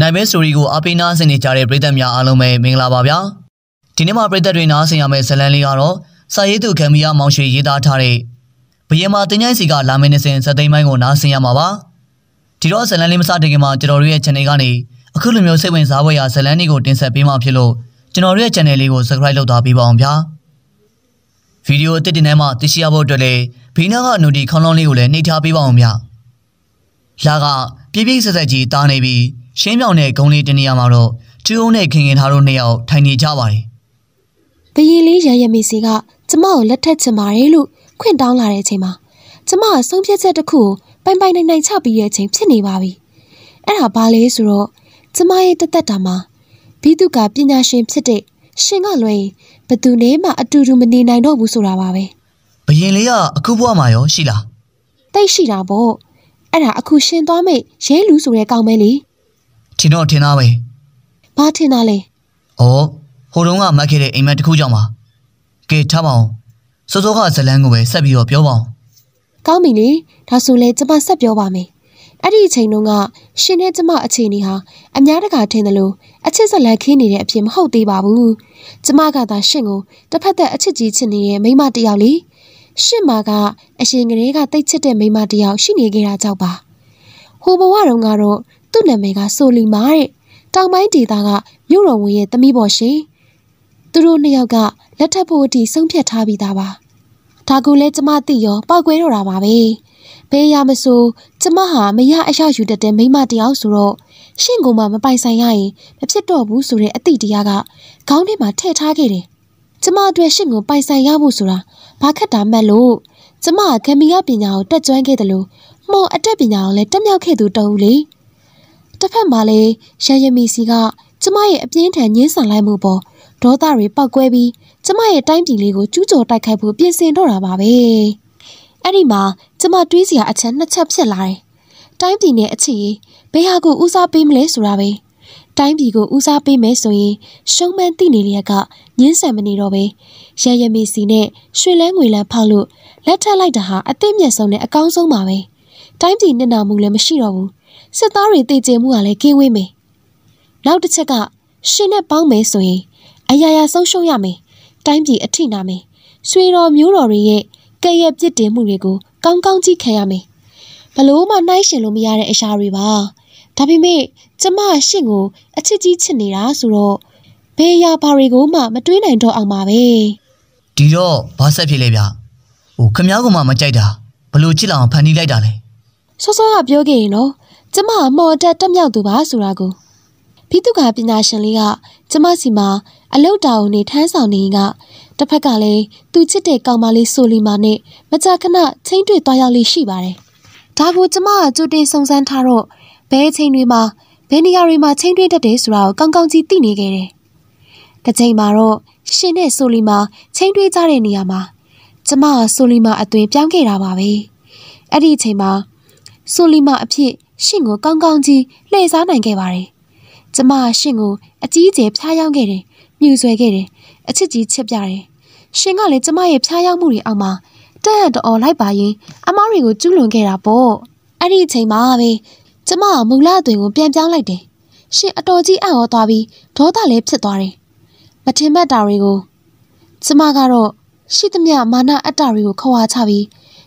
နိုင်မဲဆိုရီကိုအားပေးနာဆင်နေကြတဲ့ပရိသတ်များအားလုံးပဲမင်္ဂလာပါဗျာဒီနေ့မှာပရိသတ်တွေနားဆင်ရမယ့်ဇလန်လေးကတော့စာရေးသူခမီယာမောင်ရွှေရေးသားထားတဲ့ဘယင်မာတင်ញိုင်းစီကလာမယ့်နေ့စဉ်စက်သိမ်းပိုင်းကိုနားဆင်ရမှာပါဒီတော့ဇလန်လေးမစတင်ခင်မှာကျွန်တော်တို့ရဲ့ channel ကနေအခုလိုမျိုးစိတ်ဝင်စားဖွယ်ရာဇလန်လေးကိုတင်ဆက်ပေးမှာဖြစ်လို့ကျွန်တော်တို့ရဲ့ channel လေးကို subscribe လုပ်ထားပေးပါအောင်ဗျာဗီဒီယိုအသစ်တင်ထဲမှာသိရှိရဖို့အတွက်လည်းဘီနာကနူဒီခေါင်းလောင်းလေးကိုလည်းနှိပ်ထားပေးပါအောင်ဗျာလာကပြပြဆက်ဆက်ကြီးတားနေပြီးရှင်းမြောင်တဲ့ဂုံလေးတနေရာမှာတော့ကျူးုံနဲ့ခင်ခင်ထားတို့နှစ်ယောက်ထိုင်နေကြပါတယ်။တရင်လေးရရမေစီကကျမကိုလက်ထက်ချင်ပါတယ်လို့ခွင့်တောင်းလာတဲ့အချိန်မှာကျမအဆုံးဖြတ်ချက်တစ်ခုကိုပိုင်ပိုင်နိုင်နိုင်ချပြီးတဲ့အချိန်ဖြစ်နေပါပြီ။အဲ့ဒါဘာလဲဆိုတော့ကျမရဲ့တသက်တာမှာဘိတုကပညာရှင်ဖြစ်တဲ့ရှင်ကလွယ်ရင်ဘသူနဲ့မှအတူတူမနေနိုင်တော့ဘူးဆိုတာပါပဲ။ဘယင်လေးကအခုဘဝမှာရောရှိလား။တိတ်ရှိတာပေါ့။အဲ့ဒါအခုရှင်သွားမေ့ရဲလူဆိုတဲ့ကောင်မဲလေး။ထင်တော့ထင်သားပဲ။ဘာထင်တာလဲ။ဩဟိုတုန်းကမတ်ခဲ့တဲ့အိမ်မက်တစ်ခုကြောင့်ပါ။ကဲထားပါအောင်။စောစောကဇလန်းကိုပဲဆက်ပြီးတော့ပြောပါအောင်။ကောင်းပြီလေ။ဒါဆိုလဲကျမဆက်ပြောပါမယ်။အဲ့ဒီအချိန်တုန်းကရှင်နဲ့ကျမအခြေအနေဟာအများတကာထင်တယ်လို့အချစ်ဇလန်ခင်းနေတဲ့အဖြစ်မဟုတ်သေးပါဘူး။ကျမကသာရှင်ကိုတစ်ဖက်သက်အချစ်ကြီးချစ်နေတဲ့မိမတစ်ယောက်လေ။ရှင်မကအရှင်ကလေးကတိတ်ချစ်တဲ့မိမတစ်ယောက်ရှိနေကြတာကြောင့်ပါ။ဟိုဘဝတုန်းကတော့သူ့နာမည်ကဆိုလီမာတဲ့တောင်ပိုင်းဒေသကမြို့တော်ဝန်ရဲ့သမီးပေါ်ရှင်သူတို့နှစ်ယောက်ကလက်ထပ်ဖို့အထိဆုံးဖြတ်ထားပြီးသားပါဒါကိုလည်းကျမသိရောပောက်ကွဲတော့တာပါပဲဘယ်ရမဆိုကျမဟာမရအရယူတတ်တဲ့မိမတယောက်ဆိုတော့ရှင့်ကိုမှမပိုင်ဆိုင်ရရင်မဖြစ်တော့ဘူးဆိုတဲ့အသည့်တရားကခေါင်းထဲမှာထည့်ထားခဲ့တယ်ကျမအတွက်ရှင့်ကိုပိုင်ဆိုင်ရဖို့ဆိုတာဘာခက်တာမှတ်လို့ကျမကခမီးရပညာကိုတက်ကျွမ်းခဲ့တယ်လို့မော်အတက်ပညာကိုလည်းတက်မြောက်ခဲ့သူတော်ဦးလေ။တစ်ဖက်မှာလည်းရရမီစီကကျမရဲ့အပြင်းထန်ညှင်းဆန်လိုက်မှုပေါ်ဒေါသတွေပောက်ကွဲပြီးကျမရဲ့တိုင်းပြည်လေးကိုကျူးကျော်တိုက်ခိုက်ဖို့ပြင်ဆင်တော့တာပါပဲ။အဲ့ဒီမှာကျမတွေးစရာအချက်နှစ်ချက်ဖြစ်လာတယ်။တိုင်းပြည်နဲ့အခြေရေးဘယ်ဟာကိုဦးစားပေးမလဲဆိုတာပဲ။တိုင်းပြည်ကိုဦးစားပေးမယ်ဆိုရင်ရှုံးမန်းတိနေလျက်ကညှင်းဆန်မနေတော့ပဲ။ရရမီစီနဲ့ရွှေလဲငွေလဲဖောက်လို့လက်ထပ်လိုက်တာဟာအသိမျက်ဆုံးနဲ့အကောင်းဆုံးပါပဲ။တိုင်းပြည်နှစ်နာမှုလည်းမရှိတော့ဘူးစစ်သားတွေတည်ကျမှုကလည်းကင်းဝေးမယ်။နောက်တစ်ချက်ကရှင်နဲ့ပေါင်းမယ်ဆိုရင်အရာရာဆုံးရှုံးရမယ်။တိုင်းပြည်အထိနာမယ်။ရွှေတော်မျိုးတော်တွေရဲ့ကဲ့ရဲ့ပြစ်တင်မှုတွေကိုကောင်းကောင်းကြည့်ခံရမယ်။ဘလို့မှနှိုင်းရှင်လို့မရတဲ့အရာတွေပါ။ဒါပေမဲ့ကျမရှင့်ကိုအချစ်ကြီးချစ်နေတာဆိုတော့ဘယ်ရာဘာတွေကိုမှမတွေးနိုင်တော့အောင်ပါပဲ။ဒီတော့ဘာဆက်ဖြစ်လဲဗျ။ဟိုခမ ्या ကမှမကြိုက်တာဘလို့ချစ်လောက်ဖန်တီးလိုက်တာလဲ။စောစောကပြောခဲ့ရင်တော့ကျမအမော်တက်တက်မြောက်သူပါဆိုတာကိုဖိတုခါပညာရှင်လေးကကျမစီမှာအလုတ်တာဝန်တွေထမ်းဆောင်နေကတစ်ဖက်ကလည်းသူချစ်တဲ့ကောင်မလေးဆိုလီမာနဲ့မကြာခဏချင်းတွေ့သွားရောက်လေးရှိပါတယ်။ဒါကိုကျမကကြိုတင်စုံစမ်းထားတော့ဘဲချင်းတွေမှာဘယ်နေရာတွေမှာချင်းတွေ့တတ်တယ်ဆိုတာကိုကောင်းကောင်းကြီးသိနေခဲ့တယ်။တစ်ချိန်မှာတော့ရှင်နဲ့ဆိုလီမာချင်းတွေ့ကြတဲ့နေရာမှာကျမကဆိုလီမာအသွင်ပြောင်းခဲ့တာပါပဲ။အဲ့ဒီအချိန်မှာဆိုလီမာအဖြစ်ရှင့်ကိုကောင်းကောင်းကြီးလှည့်စားနိုင်ခဲ့ပါတယ်။ကျမရှင့်ကိုအကြီးအကျယ်ဖျားယောင်းခဲ့တယ်၊မြူဆွဲခဲ့တယ်၊အချစ်ကြီးချစ်ပြတယ်။ရှင်ကလည်းကျမရဲ့ဖျားယောင်းမှုတွေအောက်မှာတန့်တော်လိုက်ပါရင် အမားတွေကိုကျူးလွန်ခဲ့တာပေါ့။အဲ့ဒီအချိန်မှာပဲကျမကမူလအသွင်ကိုပြန်ပြောင်းလိုက်တယ်။ရှင်အတော်ကြီးအံ့ဩသွားပြီးဒေါသလည်းဖြစ်သွားတယ်။မထင်မှတ်တာတွေကိုကျမကတော့ရှိသမျှမာနအတ္တတွေကိုခွာချပြီး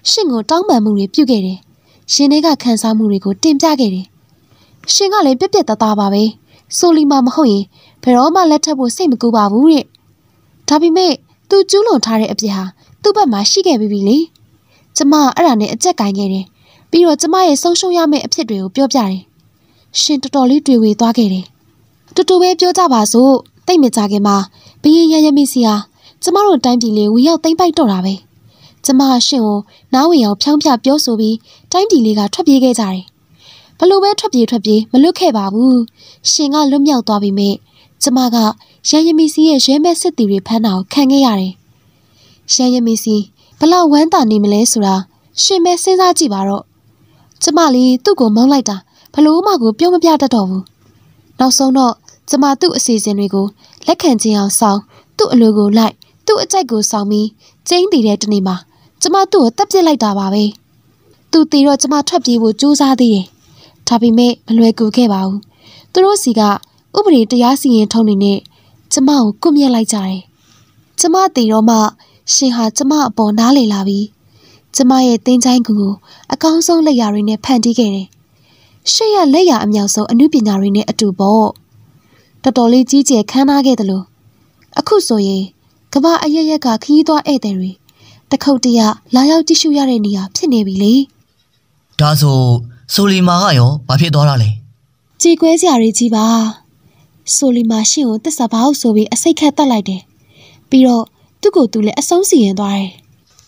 ရှင်ကိုတောင်းပန်မှုတွေပြုခဲ့တယ်။ရှင်တွေကခံစားမှုတွေကို တင်ပြခဲ့တယ်။ရှင်ကလည်းပြက်ပြက်သားသားပါပဲ။ဆိုလီမာမဟုတ်ရင်ဘယ်တော့မှလက်ထပ်ဖို့စိတ်မကူပါဘူးတဲ့။ဒါပေမဲ့သူကျူးလွန်ထားတဲ့အပြစ်ဟာသူ့ဘက်မှာရှိခဲ့ပြီးပြီလေ။ကျမအဲ့ဒါနဲ့အကြက်ကင်ခဲ့တယ်။ပြီးတော့ကျမရဲ့ဆုံးရှုံးရမယ့်အဖြစ်တွေကိုပြောပြတယ်။ရှင်တော်တော်လေးတွေ့ဝေသွားခဲ့တယ်။တူတူပဲပြောကြပါစို့။တိတ်မကြခင်မှာဘရင်ရရမိစီဟာကျမတို့တိုင်းပြည်လေးဝင်ရောက်သိမ့်ပိုက်တော့တာပဲ။ကျမအရှင်ကိုနားဝင်အောင်ဖြောင်းပြပြောဆိုပြီးတိုင်းပြည်လေးကထွက်ပြေးခဲ့ကြတယ်။ဘလို့ပဲထွက်ပြေးထွက်ပြေးမလွတ်ခဲ့ပါဘူး။ရှင်ကလွတ်မြောက်သွားပြီမဲ့ကျမကရန်ရမီစီရဲ့ရဲမဲ့စစ်တီတွေဖမ်းတာကိုခံခဲ့ရတယ်။ရန်ရမီစီဘလောက်ဝမ်းသာနေမလဲဆိုတာရှင်ပဲစဉ်းစားကြည့်ပါတော့။ကျမလေးသူ့ကိုမောင်းလိုက်တာဘလို့မှကိုပြုံးမပြတတ်တော့ဘူး။နောက်ဆုံးတော့ကျမသူ့အစီအစဉ်တွေကိုလက်ခံခြင်းအောင်ဆောင်သူ့အလိုကိုလိုက်သူ့အကြိုက်ကိုဆောင်ပြီးကျင်းတည်တဲ့တနေ့မှာကျမသူ့ကိုတပ်ပစ်လိုက်တာပါပဲသူတည်တော့ကျမထွက်ပြေးဖို့ကြိုးစားသေးတယ်ဒါပေမဲ့မလွယ်ကူခဲ့ပါဘူးသူတို့စီကဥပဒေတရားစီရင်ထုံးတွေနဲ့ကျမကိုကွပ်မျက်လိုက်ကြတယ်ကျမတည်တော့မှရှင်ဟာကျမအပေါ်နားလေလာပြီးကျမရဲ့တင်းချိုင်းကူကိုအကောင်းဆုံးလက်ရာတွေနဲ့ဖန်တီးခဲ့တယ်ရှေ့ရလက်ရာအမြောက်ဆုံးအမှုပညာတွေနဲ့အတူပေါ့တော်တော်လေးကြီးကျယ်ခမ်းနားခဲ့တယ်လို့အခုဆိုရင်ကမ္ဘာအရရက်ကခီးသွွားဧည့်သည်တွေတခုတ်တရလာရောက်ကြည့်ရှုရတဲ့နေရာဖြစ်နေပြီလေ။ဒါဆိုဆိုလီမာကရောဘာဖြစ်သွားတာလဲ။ကြည်ကွဲစရာတွေကြီးပါ။ဆိုလီမာရှင့်ကိုတစ္ဆာဘာဟုတ်ဆိုပြီးအစိတ်ခတ်တက်လိုက်တယ်။ပြီးတော့သူ့ကိုသူလည်းအဆုံးစီရင်သွားတယ်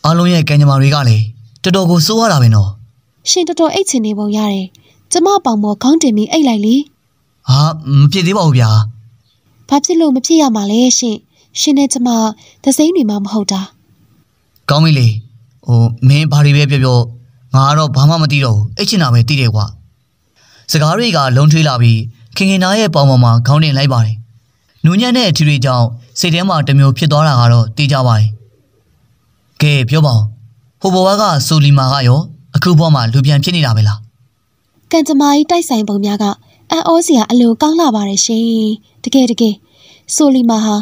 ။အားလုံးရဲ့ကံကြမ္မာတွေကလည်းတော်တော်ကိုစိုးရတာပဲနော်။ရှင်တော်တော်အိတ်ချင်နေပုံရတယ်။ကျမပေါင်ပေါ်ခေါင်းတင်ပြီးအိတ်လိုက်လေ။ဟာမဖြစ်သေးပါဘူးဗျာ။ဘာဖြစ်လို့မဖြစ်ရမှာလဲရှင်။ရှင်နဲ့ကျမသစိမ့်တွေမှမဟုတ်တာ။ကောင်းပြီလေဟိုမင်းဘာတွေပဲပြောပြောငါကတော့ဘာမှမသိတော့ဘူးအိတ်ချင်တာပဲသိတယ်ကွာစကားတွေကလုံထွေးလာပြီးခင်ခင်သားရဲ့ပေါင်ပေါ်မှာခေါင်းတင်လိုက်ပါတယ်နူညံ့တဲ့အထီတွေကြောင့်စိတ်ထဲမှာတမျိုးဖြစ်သွားတာကတော့သိကြပါတယ်ကဲပြောပါဦးဟိုဘဝကဆိုလီမာကရောအခုဘဝမှာလူပြန်ဖြစ်နေတာပဲလားကံကြမ္မာကြီးတိုက်ဆိုင်ပုံများကအံ့ဩစရာအလိုကောင်းလာပါတယ်ရှင်တကယ်တကယ်ဆိုလီမာဟာ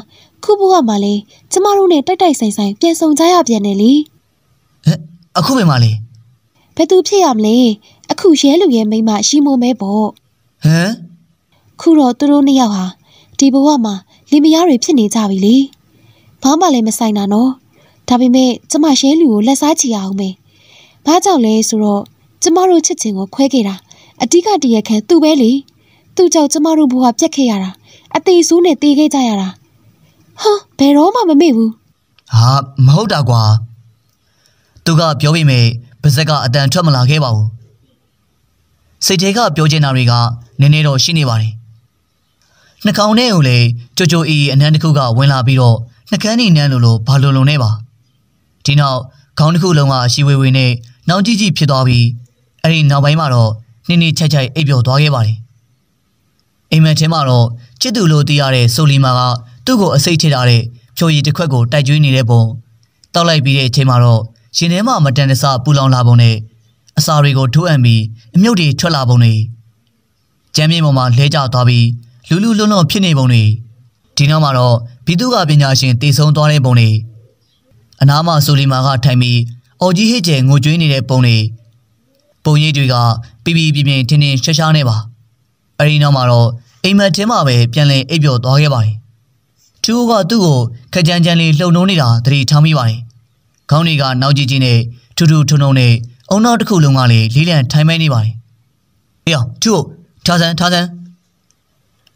ခုဘဝမှာလေကျမတို့နဲ့တိုက်တိုက်ဆိုင်ဆိုင်ပြန်ဆုံကြရပြန်တယ်လေဟဲ့အခုပဲမလေးဘယ်သူဖြစ်ရမလဲအခုရဲလူရဲမိမရှိမုံမဲပေါ့ဟမ်ခုတော့သူတို့နှစ်ယောက်ဟာဒီဘဝမှာလင်မယားတွေဖြစ်နေကြပြီလေဘာမှလည်းမဆိုင်တာနော်ဒါပေမဲ့ကျမရဲလူကိုလက်စားချီရအောင်ပဲဘာကြောင့်လဲဆိုတော့ကျမတို့ချစ်ချင်းကိုခွဲခဲ့တာအတိကတရခန်သူပဲလေသူကြောင့်ကျမတို့ဘဝပြက်ခဲ့ရတာအသေးဆိုးနဲ့တေးခဲ့ကြရတာဟောဘယ်တော့မှမမေ့ဘူးဟာမဟုတ်တာကွာသူကပြောပေမဲ့ပါဇက်ကအတန်ထွက်မလာခဲ့ပါဘူးစိတ်ထဲကပြောချင်တာတွေကနည်းနည်းတော့ရှိနေပါတယ်နှာခေါင်းထဲကိုလည်းကြိုကြိုအီအနမ်းတစ်ခုကဝင်လာပြီးတော့နှကန်းနေနန်းလိုလိုဘာလုံလုံနဲ့ပါဒီနောက်ခေါင်းတစ်ခုလုံးကရှီဝေဝေနဲ့နှောင်းကြီးကြီးဖြစ်သွားပြီးအဲ့ဒီနောက်ပိုင်းမှာတော့နှင်းနှင်းချိုက်ချိုက်အိပ်ပျော်သွားခဲ့ပါတယ်အိမ်မက်ထဲမှာတော့ချစ်သူလို့သိရတဲ့ဆိုလီမာကသူ့ကိုအစိတ်ချထားတဲ့ဖြိုရည်တစ်ခွက်ကိုတိုက်ကျွေးနေတဲ့ပုံတောက်လိုက်ပြီးတဲ့အချိန်မှာတော့ရှင်ထဲမှာမတန်တဆပူလောင်လာပုံနဲ့အစာတွေကိုထိုးအပ်ပြီးအမြုပ်တွေထွက်လာပုံတွေကျမ်းမြေပေါ်မှာလဲကျသွားပြီးလူလူလွန်လွန်ဖြစ်နေပုံတွေဒီနောက်မှာတော့ဘီသူကပညာရှင်တည်ဆုံသွားတဲ့ပုံတွေအနာမဆူလီမာကထိုင်ပြီးအော်ကြီးဟစ်ကျဲငိုကြွေးနေတဲ့ပုံတွေပုံရိပ်တွေကပြပြပြပြထင်းထင်းရှားရှားနေပါအဲဒီနောက်မှာတော့အိမ်မက်ထဲမှာပဲပြန်လည်အိပ်ပျော်သွားခဲ့ပါတယ်သူကသူ့ကိုခကြမ်းကြမ်းလေးလှုံနှုံနေတာသတိထားမိပါတယ်။ခေါင်းတွေကနောက်ကြည့်ကြည့်နဲ့ထူထူထုံထုံနဲ့အုံနောက်တစ်ခုလုံးကလည်းလေးလံထိုင်မဲနေပါတယ်။အေးအောင်သူ့ကိုထားစမ်းထားစမ်း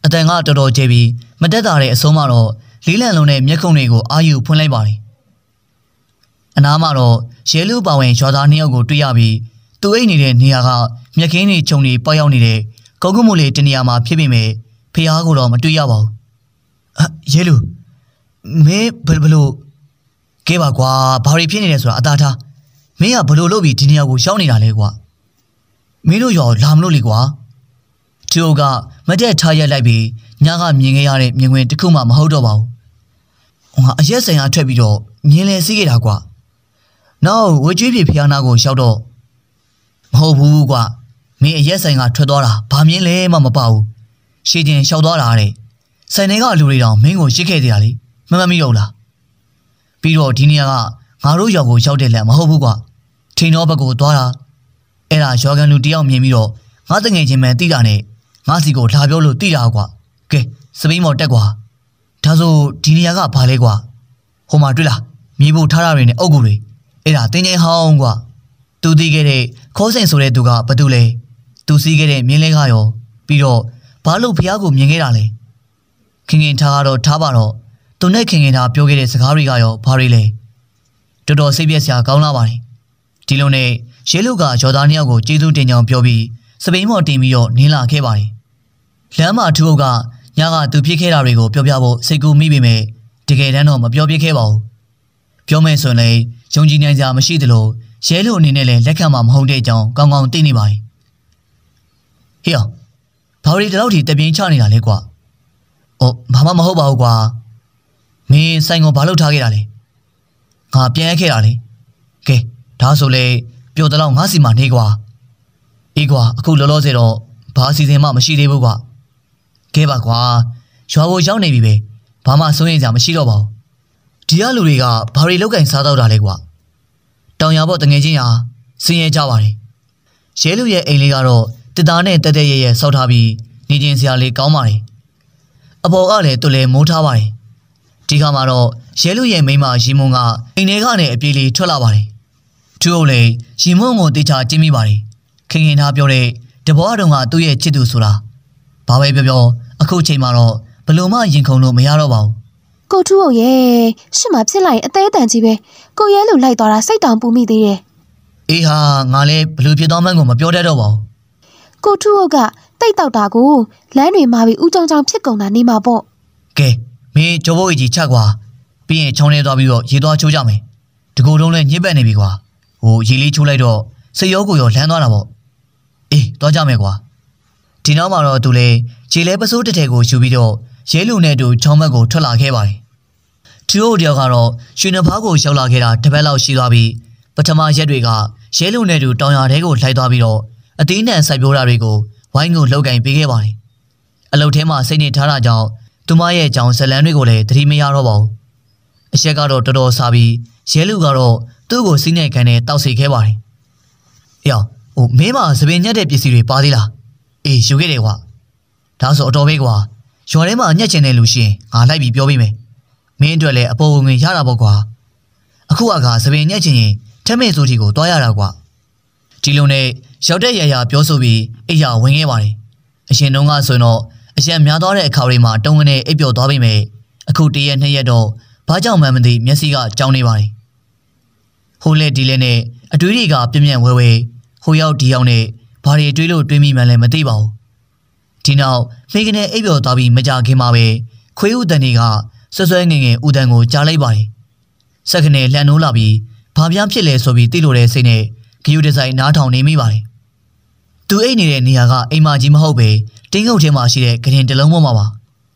အတန်ကတော်တော်ကျပြီးမတက်တာတဲ့အဆုံးမှာတော့လေးလံလုံးနဲ့မျက်ခုံတွေကိုအာယူဖွင့်လိုက်ပါတယ်။အနားမှာတော့ရဲလူပါဝင်ရွာသားနှစ်ယောက်ကိုတွေ့ရပြီးသူအိတ်နေတဲ့နေရာကမြက်ကင်းတွေခြုံတွေပေါက်ရောက်နေတဲ့ကောက်ကုတ်မှုလေးတနေရာမှာဖြစ်ပေမဲ့ဖះကိုတော့မတွေ့ရပါဘူးရဲလူမင်းဘယ်ဘလို့ကဲပါကွာဘာတွေဖြစ်နေလဲဆိုတာအသာထားမင်းကဘလို့လုပ်ပြီးဒီနေရာကိုရောက်နေတာလဲကွာမင်းတို့ရော လာမလို့လေကွာသူကမတက်ထားရက်လိုက်ပြီးညကမြင်ခဲ့ရတဲ့မြင်ကွင်းတစ်ခုမှမဟုတ်တော့ပါဘူးငါအရက်ဆိုင်ကထွက်ပြီးတော့မြင်လဲစီးခဲ့တာကွာနောက်ဝေကျွေးပြဖျားနာကိုရောက်တော့မဟုတ်ဘူးကွာမင်းအရက်ဆိုင်ကထွက်သွားတာဘာမြင်လဲမှမပေါ့ဘူးရှည်ကျင်လျှောက်သွားတာတဲ့။ဆိုင်ထဲကလူတွေတောင်မင်းကိုရစ်ခဲ့တရားလေမမမိရောလား။ပြီးတော့ဒီနေရာကငါတို့ရောက်ကိုရောက်တဲ့လက်မဟုတ်ဘူးကွာ။ထိန်တော်ဘက်ကိုသွားတာ။အဲ့ဒါရောဂန်လူတယောက်မြင်ပြီးတော့ငါတငယ်ချင်းပဲတိတာနဲ့ငါစီကိုလာပြောလို့တိတာကွာ။ကဲစပိန်မော်တက်ကွာ။ဒါဆိုဒီနေရာကဘာလဲကွာ။ဟိုမှာတွေ့လားမြေဖို့ထားတာတွေနဲ့အုပ်ကူတွေအဲ့ဒါတင်းချင်းဟောင်းကွာ။သူတီးခဲ့တဲ့ခိုးစင်ဆိုတဲ့သူကဘာတူလဲ။သူစီးခဲ့တဲ့မြင်းလဲကရောပြီးတော့ဘာလို့ဖះကိုမြင်ခဲ့တာလဲ။ခင်ခင်ထားကတော့ထားပါတော့သူနဲ့ခင်ခင်ထားပြောခဲ့တဲ့စကားတွေကရောဘာတွေလဲတော်တော်စိတ်ပြက်စရာကောင်းလာပါတယ်ဒီလိုနဲ့ရဲလုကယော်ဒန်နှစ်ယောက်ကိုကျေးဇူးတင်ကြောင်းပြောပြီးစပိန်မော်တင်ပြီးတော့နင်းလာခဲ့ပါတယ်လမ်းမှာသူ့အုပ်ကညကသူဖြစ်ခဲ့တာတွေကိုပြောပြဖို့စိတ်ကူးမိပေမဲ့တကယ်တမ်းတော့မပြောပြခဲ့ပါဘူးပြောမယ်ဆိုရင်လည်းယုံကြည်နိုင်စရာမရှိသလိုရဲလိုအနေနဲ့လည်းလက်ခံမှာမဟုတ်တဲ့အကြောင်းကောင်းကောင်းသိနေပါတယ်ဟေ့အောင်ဘာလို့ဒီလောက်ထိတပြင်းချနေတာလဲကွာ။အော်ဘာမှမဟုတ်ပါဘူးကွာ။မင်းဆိုင်ကိုဘာလုပ်ထားခဲ့တာလဲ။ငါပြန်ခဲ့တာလေ။ကဲဒါဆိုလေပျော်တလောက်ငါစီမှာနေကွာ။အေးကွာအခုလောလောဆယ်တော့ဘာအစီအစဉ်မှမရှိသေးဘူးကွာ။ကဲပါကွာ။ရွာကိုရောက်နေပြီပဲ။ဘာမှစိုးရိမ်စရာမရှိတော့ပါဘူး။ဒီကလူတွေကဘာတွေလောက်ကင်စားတော့တာလဲကွာ။တောင်ရဘော့တငယ်ချင်းရာစင်ရဲကြပါတယ်။ရဲလူရဲ့အိမ်လေးကတော့တစ်သားနဲ့တက်တက်ရဲရဲဆောက်ထားပြီးနေကျင်စရာလေးကောင်းပါတယ်အပေါ်ကလည်းသူလည်းမိုးထားပါတယ်ဒီခါမှာတော့ရဲလူရဲ့မိမရီမွန်ကအိမ်ထဲကနေအပြေးလေးထွက်လာပါတယ်သူ့အုပ်လည်းရီမွန်ကိုတေချာကြည့်မိပါတယ်ခင်ခင်ထားပြောတဲ့တဘောတော်ကသူ့ရဲ့ချစ်သူဆိုတာဘာပဲပြောပြော အခုချိန်မှာတော့ဘလို့မှရင်ခုန်လို့မရတော့ပါဘူးကိုထူးအောင်ရဲ့ရှစ်မှာဖြစ်လိုက်အသေးအတန်ကြီးပဲကိုရဲလူလိုက်သွားတာစိတ်တောင်ပူမိသေးတယ်အေးဟာငါလည်းဘလို့ဖြစ်သွားမှန်းကိုမပြောတတ်တော့ပါဘူးကိုထူးအောင်ကတိတ်တောက်တာကိုလမ်းတွေမှာပြီးဥကြောင်ကြောင်ဖြစ်ကုန်တာနေမှာပေါ့ကဲမင်းကျော်ဘိုးကြီးချက်ကွာပြီးရင်ချောင်းထဲသွားပြီးတော့ရေသွားချိုးကြမယ်ဒီကိုယ်လုံးလည်းညစ်ပတ်နေပြီကွာဟိုရေလေးချိုးလိုက်တော့စိတ်ရောကိုယ်ရောလမ်းသွားတာပေါ့အေးသွားကြမယ်ကွာဒီနောက်မှာတော့သူလည်းရေလဲပစိုးတစ်ထည်ကိုယူပြီးတော့ရဲလူနဲ့တူချောင်းဘက်ကိုထွက်လာခဲ့ပါတယ်သူတို့တယောက်ကတော့ရွှေနဖားကိုရောက်လာခဲ့တာတစ်ပတ်လောက်ရှိသွားပြီးပထမရက်တွေကရဲလုံနဲ့တူတောင်ရတဲကိုလိုက်သွားပြီးတော့အသေးနံစိုက်ပျိုးတာတွေကိုဝိုင်းကိုလှုပ်ကင်ပေးခဲ့ပါတယ်။အလုပ်ထဲမှာစိတ်နေထားတာကြောင့်သူမရဲ့ကြောင်ဇလန်တွေကိုလည်းသတိမရတော့ပါဘူး။အရက်ကတော့တော်တော်စားပြီးရဲလူကတော့သူ့ကိုစီးနေခံနဲ့တောက်စီခဲ့ပါတယ်။အေးဟိုမင်းမစပင်ညက်တဲ့ပစ္စည်းတွေပါသေးလား။အေးယူခဲ့တယ်ကွာ။ဒါဆိုအတော်ပဲကွာ။ရွာထဲမှာညက်ချင်တဲ့လူရှင်ငါလိုက်ပြီးပြောပေးမယ်။မင်းအတွက်လည်းအပေါ်ဝင်ရတာပေါ့ကွာ။အခုကကစပင်ညက်ချင်ရင်ထမင်းစိုးတီကိုတွားရတာကွာ။ဒီလိုနဲ့ရောက်တဲ့ရရပြောဆိုပြီးအိယာဝင်ခဲ့ပါတယ်အရင်တုန်းကဆိုရင်တော့အရန်များသွားတဲ့အခါတွေမှာတုံးကနေအိပ်ပျော်သွားပြီမယ်အခုတရက်နှစ်ရက်တော့ဘာကြောင့်မှမသိမျက်စိကကြောင်းနေပါတယ်ဟိုလက်ဒီလက်နဲ့အတွေးတွေကပြင်းပြင်းဝဲဝဲဟိုရောက်ဒီရောက်နဲ့ဘာတွေတွေးလို့တွေးမိမှန်းလည်းမသိပါဘူးဒီနောက်မိကနေအိပ်ပျော်သွားပြီးမကြခင်မှာပဲခွေးဥတန်တွေကဆွဆွဲငင်ငင်ဥတန်ကိုကြားလိုက်ပါတယ်စက္ကနေလှန်နိုးလာပြီးဘာပြားဖြစ်လဲဆိုပြီးသိလို့တဲ့စိတ်နဲ့ဂယူတဆိုင်နားထောင်နေမိပါတယ်။သူအိတ်နေတဲ့နေရာကအိမ်မကြီးမဟုတ်ပဲတင်းကုတ်ထဲမှာရှိတဲ့ဂရင်တလုံးပေါ်မှာပါ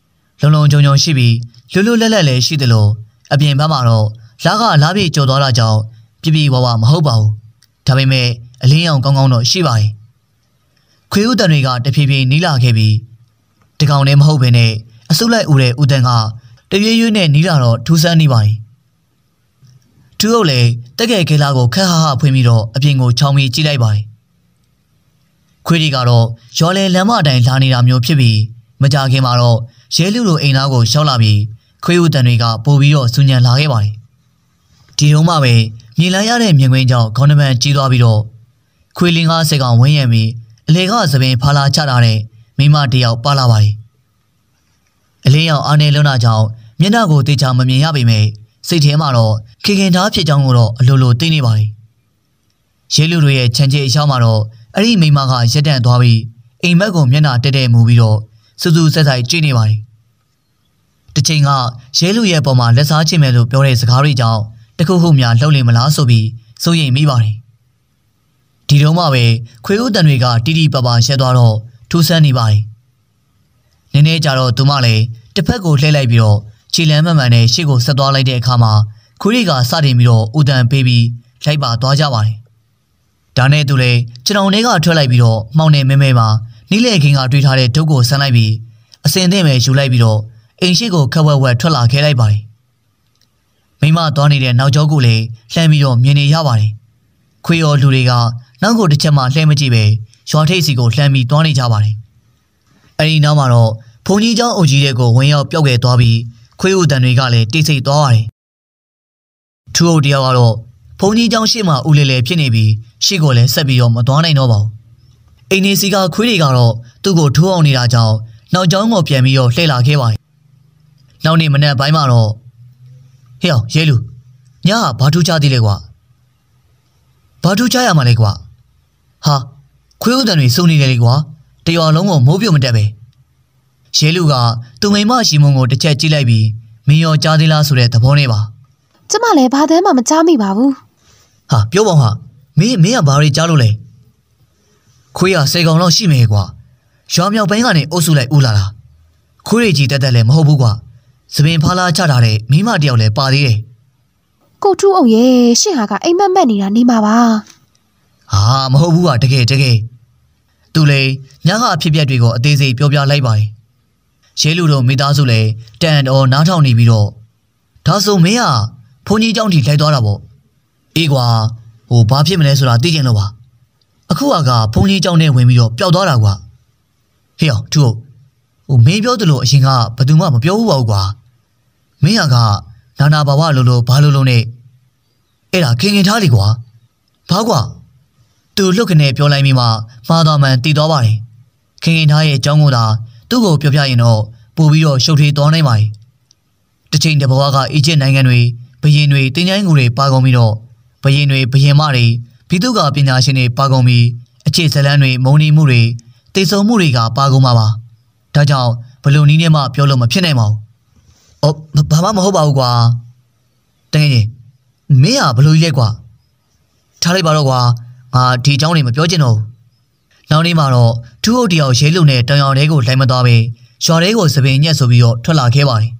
။လုံလုံကြုံကြုံရှိပြီးလွတ်လွတ်လပ်လပ်လည်းရှိသလိုအပြင်ဘက်မှာတော့လာကလာပြေကျော်သွားတာကြောင့်ပြပြဝဝမဟုတ်ပါဘူး။ဒါပေမဲ့အလင်းရောင်ကောင်းကောင်းတော့ရှိပါရဲ့။ခွေးဦးတန်တွေကတဖြည်းဖြည်းနီးလာခဲ့ပြီးတကောင်လည်းမဟုတ်ပဲနဲ့အဆုလိုက်ဦးတဲ့ဦးတန်ကတရွေ့ရွေ့နဲ့နီးလာတော့ထူးဆန်းနေပါရဲ့သူတို့လည်းတက်ကဲခဲလာကိုခက်ဟဟဖွင့်ပြီးတော့အပြင်ကိုချောင်းမီကြည့်လိုက်ပါတယ်ခွေးတွေကတော့ရော်လေလမ်းမအတိုင်းလာနေတာမျိုးဖြစ်ပြီးမကြခင်မှာတော့ရဲလူလိုအိမ်သားကိုရှောက်လာပြီးခွေးဦးတန်တွေက ပို့ပြီးတော့စူညံလာခဲ့ပါတယ်ဒီတုန်းမှပဲမြင်လိုက်ရတဲ့မြင်ကွင်းကြောင့်ခေါင်းနမန်ကြီးသွားပြီးတော့ခွေးလင်းကားစိတ်ကောင်ဝင်းရံပြီးအလေကသပင်ဖာလာချတာတဲ့မိမတယောက်ပါလာပါတယ်အလင်းရောင်အားနေလွန်းတာကြောင့်မျက်နှာကိုတေချာမမြင်ရပေမဲ့စိတ်ထဲမှာတော့ခေခင်သားဖြစ်ကြောင်းကိုတော့အလိုလိုသိနေပါပြီ။ရဲလူတွေရဲ့ခြံကျဲအရှောင်းမှာတော့အဲ့ဒီမိမကရက်တန့်သွားပြီးအိမ်မက်ကိုမျက်နှာတက်တက်မူပြီးတော့စူးစူးဆက်ဆိုင်ကြည့်နေပါပြီ။တချိန်ကရဲလူရဲ့ပုံမှာလက်စားချင်မယ်လို့ပြောတဲ့စကားတွေကြောင့်တခုခုများလှုပ်လိမ့်မလားဆိုပြီးစိုးရိမ်မိပါတယ်။ဒီတော့မှပဲခွေးဦးတန်တွေကတီတီပပရက်သွားတော့ထူးဆန်းနေပါတယ်။နည်းနည်းကြတော့သူမလည်းတစ်ဖက်ကိုလှည့်လိုက်ပြီးတော့ခြေလမ်းမှန်မှန်နဲ့ရှေ့ကိုဆက်သွားလိုက်တဲ့အခါမှာခွေးတွေကစတင်ပြီးတော့ဦးတန်ပေးပြီးလိုက်ပါသွားကြပါတယ်။ဒါနဲ့သူလည်းကျွန်တော်တွေကထွက်လိုက်ပြီးတော့မှောင်နေမဲမဲမှာနီးလေခင်ကတွေးထားတဲ့ဒုတ်ကိုဆန်းလိုက်ပြီးအစင်သင့်ပဲယူလိုက်ပြီးတော့အိမ်ရှိကိုခက်ဝက်ဝက်ထွက်လာခဲလိုက်ပါတယ်။မိမသွားနေတဲ့နောက်ကျောကိုလည်းလှမ်းပြီးတော့မြင်နေရပါတယ်။ခွေးရောလူတွေကနောက်ကိုတစ်ချက်မှလှမ်းမကြည့်ပဲရွာထိပ်စီကိုလှမ်းပြီးသွားနေကြပါတယ်။အဲဒီနောက်မှာတော့ဘုံကြီးเจ้าအုပ်ကြီးတဲ့ကိုဝင်ရောက်ပျောက်ခဲ့သွားပြီးခွေးဦးတန်တွေကလည်းတိတ်ဆိတ်သွားပါတယ်ထူအုပ်တယောက်ကတော့ဘုံကြီးเจ้าရှေ့မှာဦးလေလေဖြစ်နေပြီးရှေ့ကိုလည်းဆက်ပြီးတော့မသွားနိုင်တော့ပါဘူးအိမ်နေစီကခွေးတွေကတော့သူ့ကိုထိုးအောင်နေတာကြောင့်နောက်ကျောင်းကိုပြန်ပြီးတော့လှည့်လာခဲ့ပါတယ်နောက်နေ့မနက်ပိုင်းမှာတော့ဟေ့အောင်ရဲလူညကဘာထူးချသေးလဲကွာဘာထူးချရမှာလဲကွာဟာခွေးဥတန်တွေစုံနေတယ်လေကွာတရွာလုံးကိုမိုးပြုတ်မတက်ပဲရဲလူကသူမိမရှီမုံကိုတစ်ချက်ကြည့်လိုက်ပြီးမင်းရောကြားသေးလားဆိုတဲ့သဘောနဲ့ပါကျမလည်းဘာသမ်းမှမကြားမိပါဘူးဟာပြောပါဟာမင်းမင်းကဘာတွေကြားလို့လဲခွေးကစေကောင်လောက်ရှိမယ်ကွာရွာမြောက်ပိုင်းကနေအုပ်စုလိုက်ဦးလာတာခွေးတွေကြီးတက်တက်လည်းမဟုတ်ဘူးကွာသပင်ဖားလာချတာတဲ့မိမတယောက်လည်းပါသေးတယ်ကိုထူးအုပ်ရဲ့ရှင့်ဟာကအိမ်မက်မက်နေတာနေမှာပါဟာမဟုတ်ဘူးကတကယ်တကယ်သူလေညကအဖြစ်ပြက်တွေကိုအသေးစိတ်ပြောပြလိုက်ပါတယ်ရဲလူတို့မိသားစုလည်းတန်တော်နားထောင်နေပြီးတော့ဒါဆိုမင်းကဘုန်းကြီးเจ้าကြီးလိုက်သွားတာပေါ့အေးကွာဟိုဘာဖြစ်မလဲဆိုတာသိကျင်လို့ပါအခုကဘုန်းကြီးเจ้าနဲ့ဝင်ပြီးတော့ပျောက်သွားတာကွာဟေ့အောင်သူ့ဟိုမင်းပြောသလိုအရင်ကဘယ်သူမှမပြောဘူးပါဘူးကွာမင်းကနာနာဘာဝလိုလိုဘာလိုလိုနဲ့အဲ့ဒါခင်ခင်ထားလေကွာဘာကွာသူလှုပ်ခနဲ့ပြောလိုက်ပြီးမှမာတော်မန်တည်သွားပါတယ်ခင်ခင်ထားရဲ့အကြောင်းကိုသာသူ့ကိုပြောပြရင်တော့ပို့ပြီးတော့ရှုပ်ထွေးသွားနိုင်ပါတယ်တစ်ချိန်တဘဝကအေဂျင့်နိုင်ငံတွေဘရင်တွေတင်ချိုင်းကူတွေပါကုန်ပြီးတော့ဘရင်တွေဘရင်မတွေပြည်သူကပညာရှင်တွေပါကုန်ပြီးအခြေဇလန်းတွေမုံနေမှုတွေတိတ်ဆုံမှုတွေကပါကုန်မှာပါဒါကြောင့်ဘလူနီးနဲ့မှပြောလို့မဖြစ်နိုင်ပါဘူး။အော်ဘာမှမဟုတ်ပါဘူးကွာ။တကယ်ကြီးမင်းကဘလူကြီးလဲကွာ။ထားလိုက်ပါတော့ကွာ။ငါဒီအကြောင်းတွေမပြောချင်တော့ဘူး။နောက်နေ့မှာတော့ထူးဟုတ်တယောက်ရဲလုံနဲ့တောင်ရောင်တဲကိုလိုက်မသွားပဲရွာတဲကိုစပင်ညက်ဆိုပြီးတော့ထွက်လာခဲ့ပါတယ်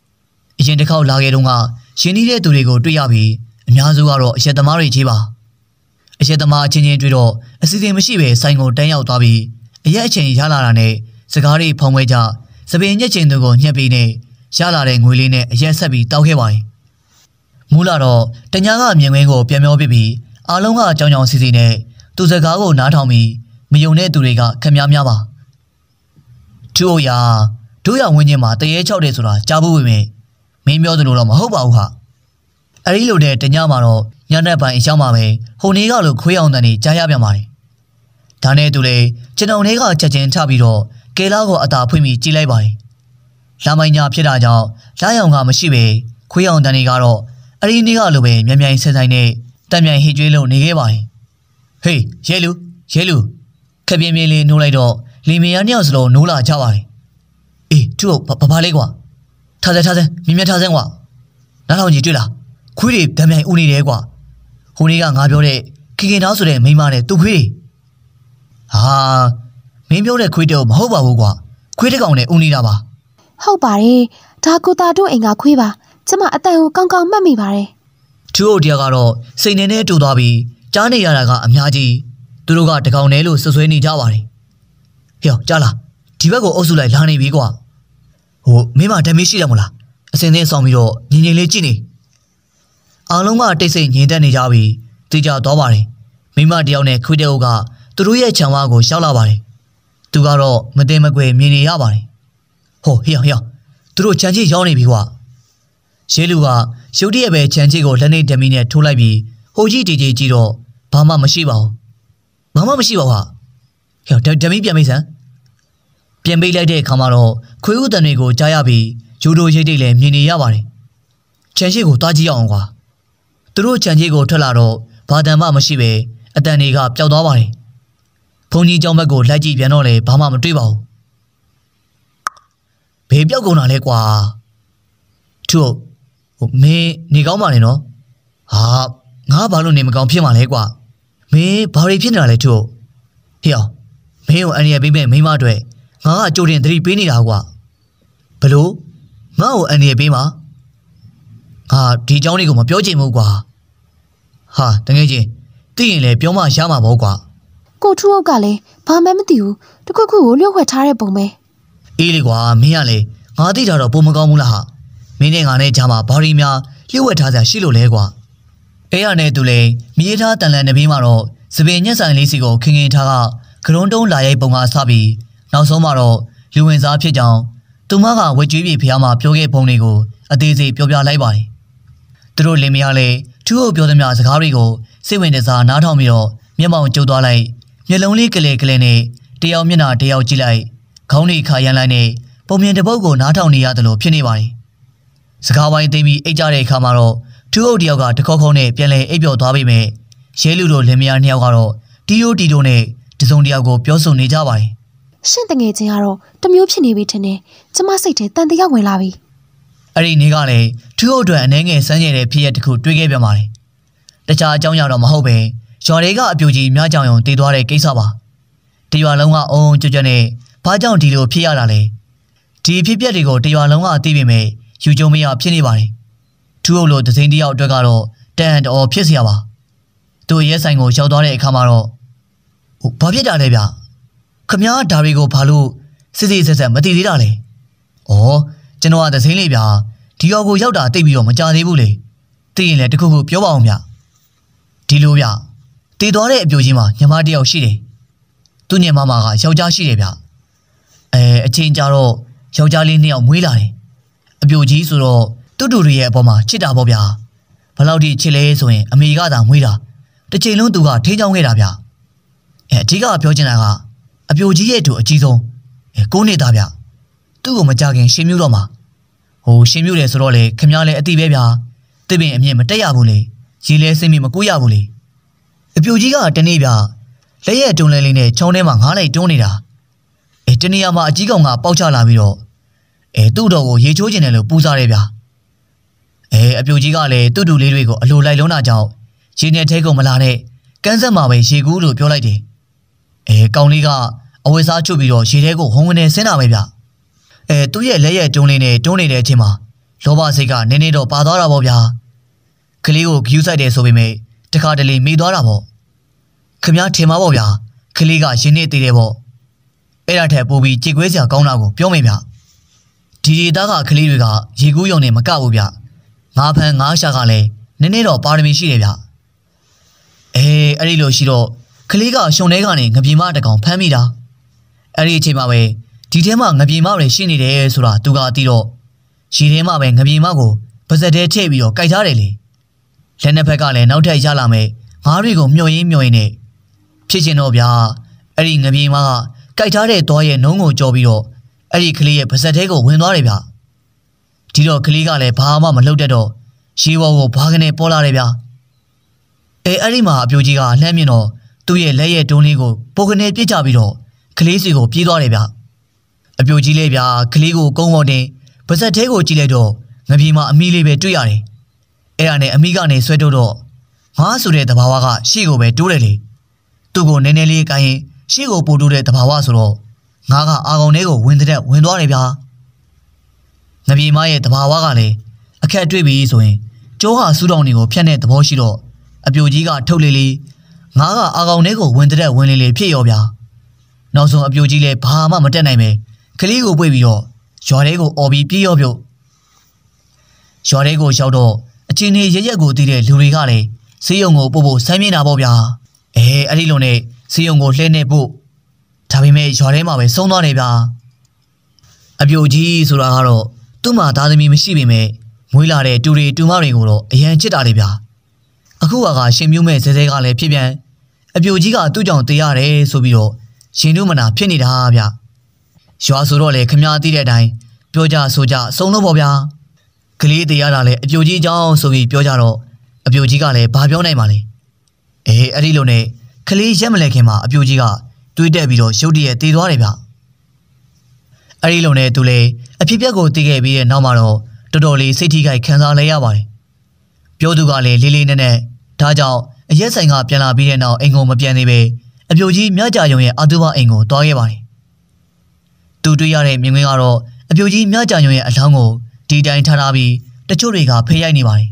။အရင်တစ်ခေါက်လာခဲ့တုန်းကရင်းနှီးတဲ့သူတွေကို တွေ့ရပြီးအများစုကတော့အရက်သမားတွေကြီးပါအရက်သမားအချင်းချင်းတွေ့တော့အစီအစဉ်မရှိပဲဆိုင်ကိုတန်းရောက်သွားပြီးအရက်အချိန်ရလာတာနဲ့စကားတွေဖုံးခွဲကြစပင်ညက်ချင်သူကိုညှက်ပြီးနဲ့ရလာတဲ့ငွေလေးနဲ့အရက်ဆက်ပြီးတောက်ခဲ့ပါတယ်မူလာတော့တညာကမြင်ကွင်းကိုပြန်ပြောပြပြီးအားလုံးကအကြောင်းကြောင်စီစီနဲ့သူစကားကိုနားထောင်ပြီးမယုံတဲ့သူတွေကခက်များများပါသူ့အိုရာတို့ရဝင်းချင်းမှာတရေချောက်တယ်ဆိုတာကြားဖို့ဝင်မယ်မင်းပြောသလိုတော့မဟုတ်ပါဘူးဟာအဲဒီလိုနဲ့တညမှာတော့ညနေပိုင်းအရောက်မှာပဲဟိုနေကလိုခွေးအောင်တန်နေကြားရပြန်ပါတယ်ဒါနဲ့သူလည်းကျွန်တော်လေးကချက်ချင်းထပြီးတော့ကဲလာကိုအသာဖွင့်ပြီးကြည့်လိုက်ပါတယ်လာမိုင်ညာဖြစ်တာကြောင့်လာရောင်ကမရှိပဲခွေးအောင်တန်နေကတော့အရင်နေ့ကလိုပဲမြန်မြန်ဆန်ဆန်နဲ့တန်မြန်ဟိကျွေးလို့နေခဲ့ပါတယ်ဟေးရဲလူရဲလူခပြင်းပြင်းလေးနှိုးလိုက်တော့လီမီယာနှစ်ယောက်စလုံးနိုးလာကြပါတယ်အေးသူ့ဘာဘာလေးကွာထားစဲထားစဲမြင်မြထားစဲကွာနားထောင်ကြီးတွေ့လားခွေးတွေဗျံပြိုင်ဥနေတယ်ကွာဟိုနေ့ကငါပြောတဲ့ခင်ခင်သားဆိုတဲ့မိန်းမနဲ့သူ့ခွေးဟာမင်းပြောတဲ့ခွေးတော့မဟုတ်ပါဘူးကွာခွေးတစ်ကောင်နဲ့ဥနေတာပါဟုတ်ပါတယ်ဒါကူတာတို့အိမ်ကခွေးပါကျမအတန်ကိုကောင်းကောင်းမှတ်မိပါတယ်သူတို့တရားကတော့စိတ်နေနဲ့တူသွားပြီးကြားနေရတာကအများကြီးသူတို့ကတကောင်နဲ့လို့ဆွဆွဲနေကြပါတယ်ဟျောကြားလားဒီဘက်ကိုအုပ်စုလိုက်လာနေပြီကွာဟိုမင်းမဒမေးရှိတယ်မို့လားအစင်းစင်းဆောင်ပြီးတော့ညင်ညင်လေးကြည့်နေအားလုံးကတိတ်ဆိတ်ငြိမ်သက်နေကြပြီးသိကြတော့ပါတယ်မိမတယောက်နဲ့ခွေးတဲ့ဟုတ်ကသူတို့ရဲ့ခြံဝါကိုရှောက်လာပါတယ်သူကတော့မတင်မကွယ်မြင်နေရပါတယ်ဟိုဟေးဟေးသူတို့ခြံကြီးရောက်နေပြီကွာရဲလူကရုတ်တရက်ပဲခြံကြီးကိုလက်နဲ့ဓမီနဲ့ထိုးလိုက်ပြီးဟိုကြီးတီတီကြီးတော့ဘာမှမရှိပါဘူးဘာမှမရှိပါဘူးဟေးဓမီပြန်မိစမ်းပြန်ပေးလိုက်တဲ့အခါမှာတော့ခွေးဥတန်တွေကိုကြားရပြီးဂျိုဒိုရိတ်တိတ်လည်းမြင်နေရပါတယ်။ခြံရှိကိုတွားကြည့်အောင်ကွာ။သူတို့ခြံရှိကိုထွက်လာတော့ဘာတန်မှမရှိပဲအတန်တွေကပျောက်သွားပါတယ်။ဘုံကြီးကျောင်းဘက်ကိုလိုက်ကြည့်ပြန်တော့လည်းဘာမှမတွေ့ပါဘူး။ဘေးပြောက်ကုန်တာလဲကွာ။သူ့ဟိုမင်းနေကောင်းပါနဲ့နော်။ဟာငါဘာလို့နေမကောင်းဖြစ်မှလဲကွာ။မင်းဘာတွေဖြစ်နေတာလဲသူ့ဟေ့အောင်မင်းကိုအန်ရပေးမဲ့မိမအတွက်ငါကကြိုတင်သတိပေးနေတာကွာ။ဘလို့ငါ့ကိုအန်ရည်ပေးပါငါဒီအကြောင်းလေးကိုမပြောချင်ဘူးကွာဟာတကယ်ချင်းသိရင်လည်းပြောမှရမှာပေါ့ကွာကိုထူးဟုတ်ကလည်းဘာမှမသိဘူးတခွက်ခွက်ကိုလျှော့ခွက်ထားတဲ့ပုံပဲအေးလေကွာမင်းကလေငါသိတာတော့ပုံမကောင်းဘူးလားဟာမင်းနဲ့ငါနဲ့ကြားမှာဘာရီများလျှော့ဝှက်ထားစရာရှိလို့လဲကွာအဲရနဲ့သူလေမြေထားတန်လန်တပင်းမှာတော့စပင်ညက်ဆိုင်လေးစီကိုခင်ခင်ထားကဂရုံးတုံးလာရိုက်ပုံကစပြီးနောက်ဆုံးမှာတော့လူဝင်စားဖြစ်ကြောင်းသူမကဝက်ကြွေးပြေဖျားမှာပြောခဲ့ပုံတွေကိုအသေးစိတ်ပြောပြလိုက်ပါတယ်။သူတို့လင်မယားလည်းသူ့ကိုပြောသမျှစကားတွေကိုစိတ်ဝင်တစားနားထောင်ပြီးတော့မျက်မှောင်ကျုပ်သွားလိုက်မျက်လုံးလေးကလေးကလေးနဲ့တယောက်မျက်နှာတယောက်ကြည့်လိုက်ခေါင်းတွေခါရမ်းလိုက်နဲ့ပုံမြင်တစ်ပုတ်ကိုနားထောင်နေရတယ်လို့ဖြစ်နေပါတယ်။စကားပိုင်းသိပြီးအိတ်ကြတဲ့အခါမှာတော့သူ့အုပ်တယောက်ကတခေါခေါနဲ့ပြန်လဲအိပ်ပျော်သွားပြီမဲ့ရဲလူတို့လင်မယားနှစ်ယောက်ကတော့တီယိုတီတိုနဲ့တစုံတယောက်ကိုပြောဆိုနေကြပါတယ်။ရှင့်တငယ်ချင်းကတော့တမျိုးဖြစ်နေပြီထင်တယ်ကျမစိတ်ထဲတန်တရားဝင်လာပြီအဲ့ဒီနေ့ကလည်းသူ့အတွက်အနှဲငယ်စမ်းရတဲ့ဖြစ်ရပ်တစ်ခုတွေ့ခဲ့ပြန်ပါတယ်တခြားအကြောင်းအရာတော့မဟုတ်ပဲရွာတွေကအပြူကြီးများကြောင်ရုံတည်သွားတဲ့ကိစ္စပါတရွာလုံးကအုံကြွကြွနဲ့ဘာကြောင့်ဒီလိုဖြစ်ရတာလဲဒီဖြစ်ပျက်တွေကိုတရွာလုံးကသိပေမဲ့ယူကြုံမရဖြစ်နေပါတယ်သူ့အုပ်လိုဒသိန်းတယောက်အတွက်ကတော့တန်တော်ဖြစ်เสียပါသူ့ရဲဆိုင်ကိုရောက်သွားတဲ့အခါမှာတော့ဘာဖြစ်တာလဲဗျာခမားဒါတွေကိုဘာလို့စစ်စစ်ဆက်ဆက်မသိသေးတာလဲ။ဩကျွန်တော်ကသစိမ့်လေးဗျာဒီရောကိုရောက်တာတိတ်ပြီးတော့မကြသေးဘူးလေ။သိရင်လည်းတခုခုပြောပါအောင်ဗျ။ဒီလိုဗျ။တည်သွားတဲ့အပြိုကြီးမှာညီမတယောက်ရှိတယ်။သူ့ညီမမကယောက်ျားရှိတယ်ဗျ။အဲအချင်းကြတော့ယောက်ျားလေးနှစ်ယောက်မွေးလာတယ်။အပြိုကြီးဆိုတော့တူတူရဲ့အပေါ်မှာချစ်တာပေါ့ဗျာ။ဘလောက်ထိချစ်လဲဆိုရင်အမေကသာမွေးတာ။တစ်ချိန်လုံးသူကထိန်းချောင်းခဲ့တာဗျ။အဲအကြီးကပြောချင်တာကအပြိုကြီးရဲ့သူအကြီးဆုံးကိုနေသားဗျသူ့ကိုမကြခင် ရှင်မြူတော့မှာဟိုရှင်မြူတယ်ဆိုတော့လေခင်ဗျားလည်းအတိပဲဗျာတစ်ပင်အမြင့်မတက်ရဘူးလေရေလဲစင်းမီမကူရဘူးလေအပြိုကြီးကတနေ့ဗျလက်ရက်တုံလဲလေးနဲ့ချောင်းထဲမှာငားလိုက်တွန်းနေတာအဲတနေရာမှာအကြီးကောင်ကပေါက်ချလာပြီးတော့အဲသူ့တော်ကိုရေချိုးကျင်တယ်လို့ပူစားတယ်ဗျအဲအပြိုကြီးကလည်းသူ့တူလေးတွေကိုအလိုလိုက်လုံးတာကြောင့်ရေနဲ့ထဲကုန်မလာနဲ့ကန်းဆက်မှာပဲရေကူးလို့ပြောလိုက်တယ်အဲကောင်လေးကအဝတ်စားချုပ်ပြီးတော့ရေထဲကိုဟုံကနေဆင်းလာမယ်ဗျအဲသူ့ရဲ့လက်ရက်တွန်းလေးနဲ့တွန်းနေတဲ့အချိန်မှာလောဘစိတ်ကနည်းနည်းတော့ပါသွားတာပေါ့ဗျာကလေးကိုဂယူးဆိုင်တယ်ဆိုပေမဲ့တခါတလေမိသွားတာပေါ့ခမ ्या ထင်မှာပေါ့ဗျာကလေးကရင်းနေသေးတယ်ပေါ့အဲ့ဒါထက်ပိုပြီးကြေကွဲစရာကောင်းတာကိုပြောမယ်ဗျဒီဒေသကကလေးတွေကရေကူးယုံနဲ့မကဘူးဗျငါဖန်ငါရှာကလည်းနည်းနည်းတော့ပါရမီရှိတယ်ဗျအဲအဲ့ဒီလိုရှိတော့ကလေးကရှုံထဲကနေငပြင်းမတကောင်ဖမ်းမိတာအဲ့ဒီအချိန်မှာပဲဒီထဲမှာငပြေမတွေရှိနေတယ်ဆိုတာသူကသိတော့ရေထဲမှာပဲငပြေမကိုပါဇက်တဲထည့်ပြီးတော့ကြိုက်ထားတယ်လေလက်နှစ်ဖက်ကလည်းနောက်ထပ်ရလာမယ်ငါးတွေကိုမျောရင်းမျောရင်းနဲ့ဖြစ်ရှင်တော့ဗျာအဲ့ဒီငပြေမကကြိုက်ထားတဲ့သွားရဲ့နှုံးကိုကြော်ပြီးတော့အဲ့ဒီကလေးရဲ့ပါဇက်တဲကိုဝင်သွားတယ်ဗျာဒီတော့ကလေးကလည်းဘာမှမလုပ်တတ်တော့ရေပေါ်ကိုဘာကနေပေါ်လာတယ်ဗျာအဲအဲ့ဒီမှာအပြိုကြီးကလှမ်းမြင်တော့သူ့ရဲ့လက်ရဲ့ဒုံးလေးကိုပိုကနေပြစ်ချပြီးတော့လေးစီကိုပြေးသွားတယ်ဗျအပြိုကြီးလေးဗျကလေးကိုကုန်းပေါ်တင်ပါဇက်သေးကိုကြည့်လိုက်တော့ငပြေမှာအမီလေးပဲတွေ့ရတယ်အဲ့ဒါနဲ့အမီကနေဆွဲထုတ်တော့ငါဆိုတဲ့သဘာဝကရှေ့ကိုပဲတိုးတယ်လေသူ့ကိုနည်းနည်းလေးကိုင်းရင်ရှေ့ကိုပို့တိုးတဲ့သဘာဝဆိုတော့ငါကအာကောင်ထဲကိုဝင်တဲ့ဝင်သွားတယ်ဗျာငပြေမရဲ့သဘာဝကလည်းအခက်တွေ့ပြီဆိုရင်ကျိုးဟာစူးတောင်တွေကိုဖြတ်တဲ့သဘောရှိတော့အပြိုကြီးကထုတ်လေလေငါကအာကောင်ထဲကိုဝင်တဲ့ဝင်လေလေဖြစ်ရောဗျာနောက်ဆုံးအပြိုကြီးလည်းဘာမှမတက်နိုင်ပဲကလေးကိုပွေပြီးတော့ရွာထဲကိုအော်ပြီးပြေးရော့ပြုတ်ရွာထဲကိုရောက်တော့အချင်းတွေရရက်ကိုတီးတဲ့လူတွေကလည်းဆေးရုံကိုပို့ဖို့ဆိုင်းမြင်တာပေါ့ဗျာအဲအဲ့ဒီလိုနဲ့ဆေးရုံကိုလှည့်နေဖို့ဒါပေမဲ့ရွာထဲမှာပဲဆုံးသွားတယ်ဗျာအပြိုကြီးဆိုတာကတော့သူ့မှာသားသမီးမရှိပေမဲ့မွေးလာတဲ့တူတွေတူမတွေကိုတော့အရန်ချစ်တာတွေဗျာအခုကကရှင်မျိုးမဲ့ဇဲဇဲကလည်းဖြစ်ပြန်အပြိုကြီးကသူ့ကြောင့်တရားတယ်ဆိုပြီးတော့ရင်နုမနာဖြစ်နေတာဗျရွာဆိုတော့လေခမားသိတဲ့အတိုင်းပြောကြဆိုကြအဆုံးလို့ပေါ့ဗျာကလေးတရားတာလည်းအပြိုကြီးကြောင်းဆိုပြီးပြောကြတော့ အပြိုကြီးကလည်းဘာပြောနိုင်မှာလဲအေးအဲ့ဒီလိုနဲ့ကလေးရက်မလဲခင်မှာအပြိုကြီးကတွေးတက်ပြီးတော့ရုတ်တရက်တေသွားတယ်ဗျအဲ့ဒီလိုနဲ့သူလည်းအဖြစ်ပြက်ကိုသိခဲ့ပြီးတဲ့နောက်မှာတော့တော်တော်လေးစိတ်ထိခိုက်ခံစားလဲရပါတယ်ပြောသူကလည်းလေးလေးနက်နက်ဒါကြောင့်အရက်ဆိုင်ကပြန်လာပြီးတဲ့နောက်အိမ်ကိုမပြန်သေးပဲအပြိုကြီးမြကြယုံရဲ့အာတုဘအိမ်ကိုသွားခဲ့ပါတယ်။သူတွေ့ရတဲ့မြင်ကွင်းကတော့အပြိုကြီးမြကြယုံရဲ့အလောင်းကိုဒီတိုင်းထားထားပြီးတချို့တွေကဖေးရိုက်နေပါတယ်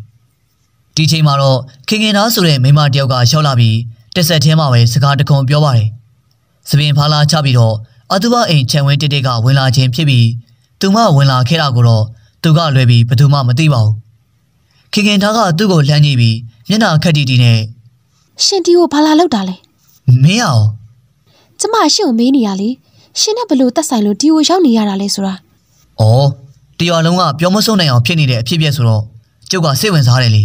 ။ဒီချိန်မှာတော့ခင်ခင်သားဆိုတဲ့မိမတယောက်ကရောက်လာပြီးတက်ဆက်ထဲမှာပဲစကားတခုံပြောပါတယ်။စပင်ဖားလာချပြီးတော့အာတုဘအိမ်ခြံဝင်းတစ်တစ်ကဝင်လာခြင်းဖြစ်ပြီးသူမဝင်လာခဲ့တာကိုတော့သူကလွယ်ပြီးဘယ်သူမှမသိပါဘူး။ခင်ခင်သားကသူ့ကိုလှမ်းကြည့်ပြီးမျက်နှာခက်တီတီနဲ့ရှင်တီကိုဘာလာလောက်တာလဲမင်းအောင်ကျမရှင့်ကိုမေးနေရလေရှင်နဲ့ဘလို့တက်ဆိုင်လို့ဒီကိုရောက်နေရတာလဲဆိုတာဩတရားလုံးကပြောမဆုံးနိုင်အောင်ဖြစ်နေတဲ့အဖြစ်ပြက်ဆိုတော့ကျုပ်ကစိတ်ဝင်စားတယ်လေ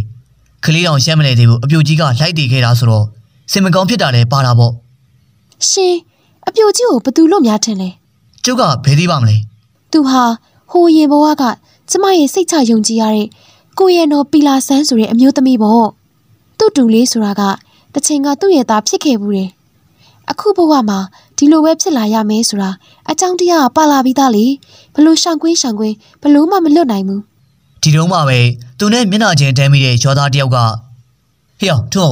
ကလေးတော်ရှမ်းမလဲသေးဘူးအပြိုကြီးကလိုက်တည်ခဲ့တာဆိုတော့စင်မကောင်းဖြစ်တာလည်းပါတာပေါ့ရှင်အပြိုကြီးကိုဘသူလို့များထင်လဲကျုပ်ကဘယ်သိပါမလဲသူဟာဟိုရင်ဘဝကကျမရဲ့စိတ်ချယုံကြည်ရတဲ့ကိုရနော်ပီလာဆန်းဆိုတဲ့အမျိုးသမီးပေါ့သူ့တူလေးဆိုတာကတစ်ချိန်ကသူ့ရဲ့သားဖြစ်ခဲ့ဘူးတယ်။အခုဘဝမှာဒီလိုပဲဖြစ်လာရမယ်ဆိုတာအကြောင်းတရားကပါလာပြီးသားလေ။ဘလို့ရှောင်ကွင်းရှောင်ကွင်းဘလို့မှမလွတ်နိုင်ဘူး။ဒီတုန်းမှပဲသူနဲ့မျက်နှာချင်းတမ်းမိတဲ့ရွာသားတယောက်ကဟေ့အောင်ထုံ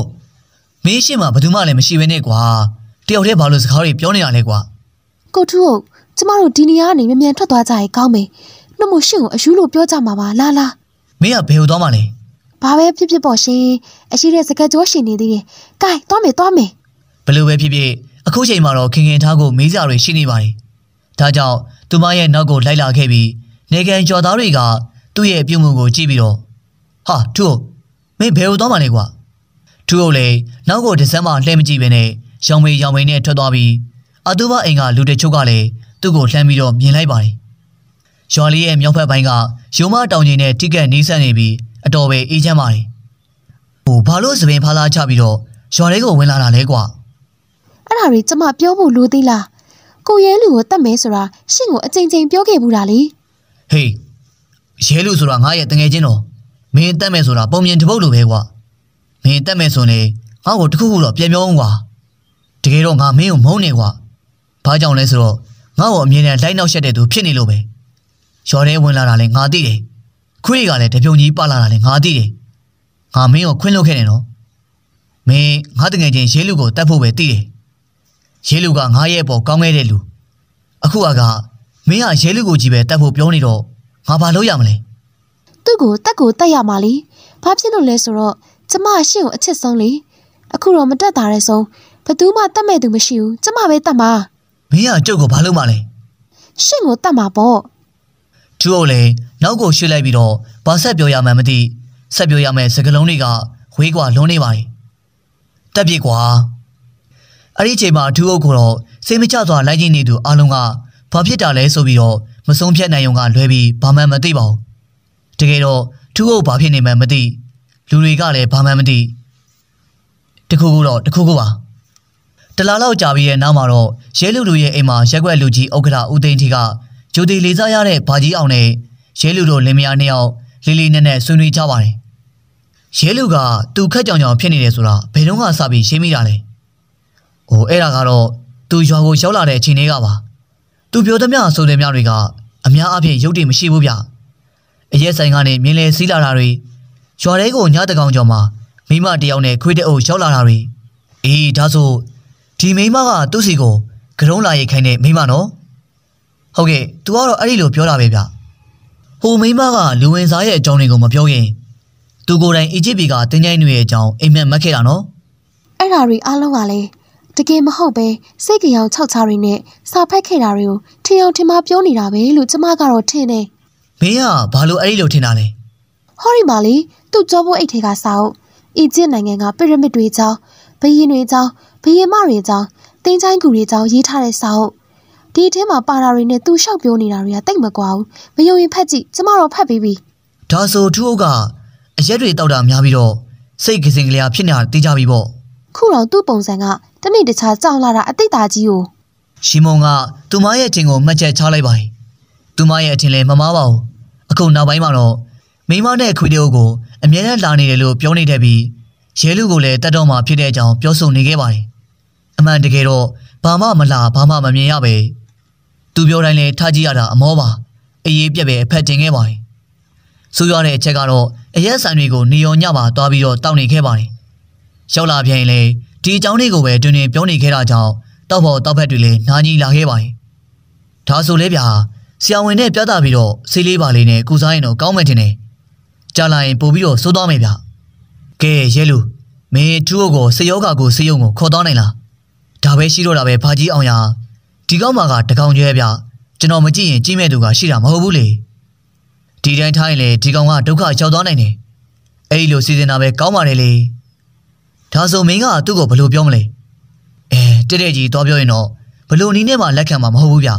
မင်းရှိမှဘယ်သူမှလည်းမရှိဘဲနဲ့ကွာ။တယောက်တည်းဘာလို့စကားတွေပြောနေတာလဲကွာ။ကိုထူးဟုတ်ကျမတို့ဒီနေရာကနေမြန်မြန်ထွက်သွားကြရင်ကောင်းမယ်။နှုတ်မရှိကိုအယူလို့ပြောကြမှာပါလာလာ။မင်းကဘယ်ဟိုသွားမှလဲ။ဘာပဲဖြစ်ဖြစ်ပေါ့ရှင်အရှိတဲ့စကားကြောရှင်နေသေးတယ်။ကဲသွားမယ်သွားမယ်။ဘလို့ပဲဖြစ်ဖြစ်အခုချိန်မှာတော့ခင်ခင်ထားကိုမေးစရာတွေရှိနေပါတယ်။ဒါကြောင့်သူမရဲ့နောက်ကိုလိုက်လာခဲ့ပြီးနေကန်ကျော်သားတွေကသူ့ရဲ့ပြုမှုကိုကြည့်ပြီးတော့ဟာသူ့မင်းဘယ်လိုသွားမှလဲကွာ။သူ့ကိုလည်းနောက်ကိုဒစမ်းမှလှည့်မကြည့်ပဲနဲ့ရောင်မေရောင်မေနဲ့ထွက်သွားပြီးအတူပါအိမ်ကလူတချို့ကလည်းသူ့ကိုလှမ်းပြီးတော့မြင်လိုက်ပါတယ်။ရွာလေးရဲ့မြောက်ဘက်ပိုင်းကရုံမတောင်ကြီးနဲ့တိကက်နီးစပ်နေပြီးအတော်ပဲအေးချမ်းပါတယ်ဟိုဘာလို့သပင်ဖားလာချပြီးတော့ရွာလေးကိုဝင်လာတာလဲကွာအဲ့ဒါတွေကျမပြောဖို့လိုသေးလားကိုရဲလူကိုတတ်မယ်ဆိုတာရှင့်ကိုအချိန်ချင်းပြောခဲ့ဘူးတာလေဟေးရဲလူဆိုတာငါရဲ့တငယ်ချင်းတော့မင်းတတ်မယ်ဆိုတာပုံမြင်တပုတ်လိုပဲကွာမင်းတတ်မယ်ဆိုရင်ငါ့ကိုတခုခုတော့ပြန်ပြောအောင်ကွာတကယ်တော့ငါမင်းကိုမုန်းနေကွာဘာကြောင့်လဲဆိုတော့ငါ့ကိုအမြင်နဲ့လိုက်နောက်ရှက်တဲ့သူဖြစ်နေလို့ပဲရော်ထဲဝင်လာတာလဲငါသိတယ်ခွေးတွေကလည်းတပြုံကြီးပါလာတာလည်းငါသိတယ်ငါမင်းကိုခွင်းလွတ်ခဲ့တယ်နော်မင်းငါတငယ်ချင်းရဲလူကိုတတ်ဖို့ပဲသိတယ်ရဲလူကငါရဲ့အပေါ်ကောင်းခဲ့တဲ့လူအခုကမင်းဟာရဲလူကိုကြီးပဲတတ်ဖို့ပြောနေတော့ငါဘာလုပ်ရမလဲသူ့ကိုတက်ကိုတက်ရမှာလေဘာဖြစ်လို့လဲဆိုတော့ကျမရှင့်ကိုအချစ်ဆုံးလေအခုတော့မတက်တာရဲဆုံးဘသူမှတတ်မဲ့သူမရှိဘူးကျမပဲတတ်မှာမင်းကကြုတ်ကိုဘာလုပ်မှလဲရှင့်ကိုတတ်မှာပေါ့ဂျူအိုလည်းနောက်ကိုရွှေ့လိုက်ပြီးတော့ဘာဆက်ပြောရမှန်းမသိဆက်ပြောရမယ့်စကားလုံးတွေကဝေးကွာလွန်းနေပါတယ်တက်ပြစ်ကွာအဲ့ဒီချိန်မှာဂျူအိုကိုတော့စိတ်မချစွာလိုက်ကြည့်နေသူအလုံးကဘာဖြစ်တာလဲဆိုပြီးတော့မဆုံးဖြတ်နိုင်ုံကလွဲပြီးဘာမှမသိပါဘူးတကယ်တော့ဂျူအိုဘာဖြစ်နေမှန်းမသိလူတွေကလည်းဘာမှမသိတခုခုတော့တခုခုပါတလားလောက်ကြာပြီးရဲ့နောက်မှာတော့ရဲလူလူရဲ့အိမ်မှာရက်ွက်လူကြီးဥက္ကဋ္ဌဦးသိန်းထီကဂျိုတီလေစားရတဲ့ဘာကြီးအောင်နဲ့ရဲလူတို့လင်မယားနှစ်ယောက်လေးလေးနက်နက်ဆွေးနွေးကြပါတယ်။ရဲလူကသူခက်ကြောင်ကြောင်ဖြစ်နေတယ်ဆိုတာဘယ်တော့မှစပြီးရှင်းမိတာလဲ။အိုအဲ့ဒါကတော့သူရွာကိုရောက်လာတဲ့အချိန်လေးကပါ။သူပြောသမျှဆိုတဲ့များတွေကအများအပြားရုပ်တည်မရှိဘူးဗျ။အရက်ဆိုင်ကနေမြင်းလဲစီးလာတာတွေရွာထဲကိုညတကောင်ကြောင်မှာမိမတယောက်နဲ့ခွေးတအုပ်ရောက်လာတာတွေအေးဒါဆိုဒီမိမကသူ့စီကိုကရုံးလာရိတ်ခိုင်းတဲ့မိမနော်။ဟုတ်ကဲ့ तू ကတော့အဲ့ဒီလိုပြောတာပဲဗျဟိုမိမကလူဝင်စားရဲ့အကြောင်းတွေကိုမပြောရင်သူကိုယ်တိုင်အီဂျစ်ပြည်ကတင်းကျိုင်းတွေရဲ့အကြောင်းအိမ်မက်မက်ခဲ့တာနော်အဲ့ဓာတွေအားလုံးကလည်းတကယ်မဟုတ်ပဲစိတ်ကြောင်ခြောက်ခြားတွေနဲ့စာဖတ်ခဲ့တာတွေကိုထင်အောင်ထင်မှားပြောနေတာပဲလို့ကျမကတော့ထင်တယ်မင်းကဘာလို့အဲ့ဒီလိုထင်တာလဲဟောဒီမှာလေသူ့ကြောဘိုးအိတ်ထဲကစာအုပ်အီဂျစ်နိုင်ငံကပီရမစ်တွေအကြောင်းဘုရင်တွေအကြောင်းဘုရင်မတွေအကြောင်းတင်းကျိုင်းကူတွေအကြောင်းရေးထားတဲ့စာအုပ်ဒီအထဲမှာပါတာတွေနဲ့သူလျှောက်ပြောနေတာတွေကတိတ်မကွာဘူးမယုံရင်ဖတ်ကြည့်ကျမတော့ဖတ်ပြီးပြီဒါဆိုထူးအုပ်ကအရက်တွေတောက်တာများပြီးတော့စိတ်ကစင်ကလေးဖြစ်နေတာသိကြပြီပေါ့ခုတော့သူ့ပုံစံကတနေ့တခြားကြောက်လာတာအတိတ်သားကြီးကိုရှီမုံကသူမရဲ့အထင်ကိုမှတ်ချက်ချလိုက်ပါတယ်သူမရဲ့အထင်လည်းမမားပါဘူးအခုနောက်ပိုင်းမှာတော့မိမနဲ့ခွေးတို့ကိုအမြဲတမ်းလာနေတယ်လို့ပြောနေတတ်ပြီးရဲလူကိုလည်းတတ်တော့မှဖြစ်တဲ့အကြောင်းပြောဆိုနေခဲ့ပါတယ်အမှန်တကယ်တော့ဘာမှမလာဘာမှမမြင်ရပဲသူပြောတိုင်းလဲထားကြည့်ရတာအမောပါအေးပြက်ပဲဖက်တင်ခဲ့ပါတယ်ဆိုရတဲ့အချက်ကတော့အရက်ဆိုင်တွေကိုနေုံညပါသွားပြီးတော့တောက်နေခဲ့ပါတယ်ရောက်လာပြန်ရင်လဲဒီအကြောင်းလေးကိုပဲတွင်တွင်ပြောနေခဲ့တာကြောင့်တောက်ဖို့တောက်ဖက်တွေလည်းနားကြီးလာခဲ့ပါတယ်ဒါဆိုလဲဗျာဆရာဝန်နဲ့ပြသပြီးတော့ဆေးလေးပါလေးနဲ့ကုစားရင်တော့ကောင်းမယ်ထင်တယ်ကြာလာရင်ပို့ပြီးတော့စိုးသွားမယ်ဗျကဲရဲလူမင်းသူ့ကိုစေယောဂါကိုစေယုံကိုခေါ်သွားနိုင်လားဒါပဲရှိတော့တာပဲဘာကြီးအောင်ရာဒီကောင်မကတကောင်ကျွဲပြကျွန်တော်မကြည့်ရင်ကြည့်မဲ့သူကရှိတာမဟုတ်ဘူးလေဒီတိုင်းထားရင်လေဒီကောင်ကဒုက္ခရောက်သွားနိုင်တယ်အဲ့ဒီလိုစီစဉ်တာပဲကောင်းပါတယ်လေဒါဆိုမင်းကသူ့ကိုဘယ်လိုပြောမလဲအဲတဲ့တဲ့ကြီးသွားပြောရင်တော့ဘယ်လိုနည်းနဲ့မှလက်ခံမှာမဟုတ်ဘူးဗျ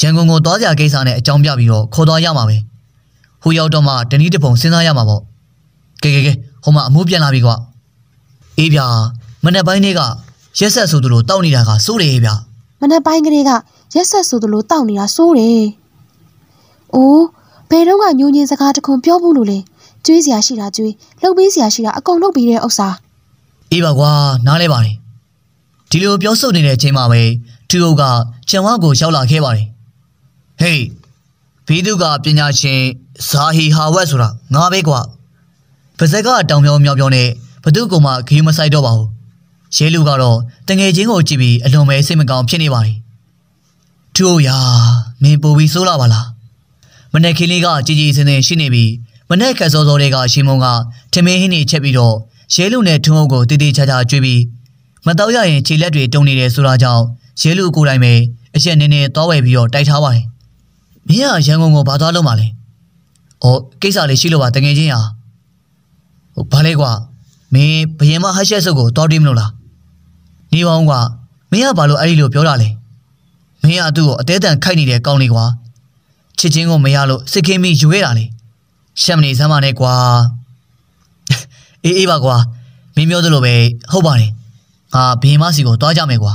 ရန်ကုန်ကိုသွားကြကိစ္စနဲ့အကြောင်းပြပြီးတော့ခေါ်သွားရမှာပဲဟိုရောက်တော့မှတနည်းတစ်ပုံစဉ်းစားရမှာပေါ့ကဲကဲကဲဟိုမှာအမှုပြန်လာပြီကွာအေးဗျာမနေ့ပိုင်းလေးကရက်ဆက်ဆိုသူလိုတောက်နေတာကစိုးတယ်ဗျာမနက်ပိုင်းကလေးကရက်ဆက်ဆိုသလိုတောက်နေတာစိုးတယ်။အိုးဘယ်တော့ကညူညင်စကားတခုပြောဘူးလို့လေကျွေးစရာရှိတာကျွေးလှုပ်ပေးစရာရှိတာအကုန်လှုပ်ပေးတဲ့ဥစ္စာအေးပါကွာနားလဲပါတယ်ဒီလိုပြောဆိုနေတဲ့အချိန်မှာပဲသူတို့ကခြံဝကိုရောက်လာခဲ့ပါတယ်ဟေးဘီသူကပညာရှင်ဇာဟီဟာဝက်ဆိုတာငါပဲကွာပါဇက်ကတောင်ပြောင်မြောင်ပြောင်နဲ့ဘသူကမှဂေးမဆိုင်တော့ပါဘူးရဲလူကတော့တငယ်ချင်းကိုကြည့်ပြီးအလွန်ပဲစိတ်မကောင်းဖြစ်နေပါတယ်။သူ့ရာမင်းပိုပြီးဆိုးလာပါလား။မနေ့ကလေးကကြည်ကြည်စင်စင်ရှိနေပြီးမနေ့ကစောစောတွေကရှင်မုံကထမင်းဟင်းတွေချက်ပြီးတော့ရဲလူနဲ့ထုံးအုပ်ကိုတည်တည်ချာချာကျွေးပြီးမတော့ရရင်ခြေလက်တွေတုံနေတယ်ဆိုတာကြောင့်ရဲလူကိုယ်တိုင်ပဲအရက်နေနေသွားဝယ်ပြီးတော့တိုက်ထားပါတယ်။မင်းကရန်ကုန်ကိုဘာသွားလုပ်မှလဲ။အော်ကိစ္စလေးရှိလို့ပါတငယ်ချင်းရာ။ဟိုဘာလဲကွာမင်းဘယင်မဟတ်ရှက်စုပ်ကိုတော်တယ်မလို့လား။နေပေါင်းကမင်းကဘာလို့အဲ့ဒီလိုပြောတာလဲမင်းကသူ့ကိုအသေးတန်ခိုက်နေတဲ့ကောင်းလေးကွာချစ်ချင်းကိုမရလို့စစ်ခင်းပြီးယူခဲ့တာလေရှက်မနေစမ်းပါနဲ့ကွာအေးအေးပါကွာမင်းပြောသလိုပဲဟုတ်ပါတယ်ငါဘင်းမစီကိုတွားကြမယ်ကွာ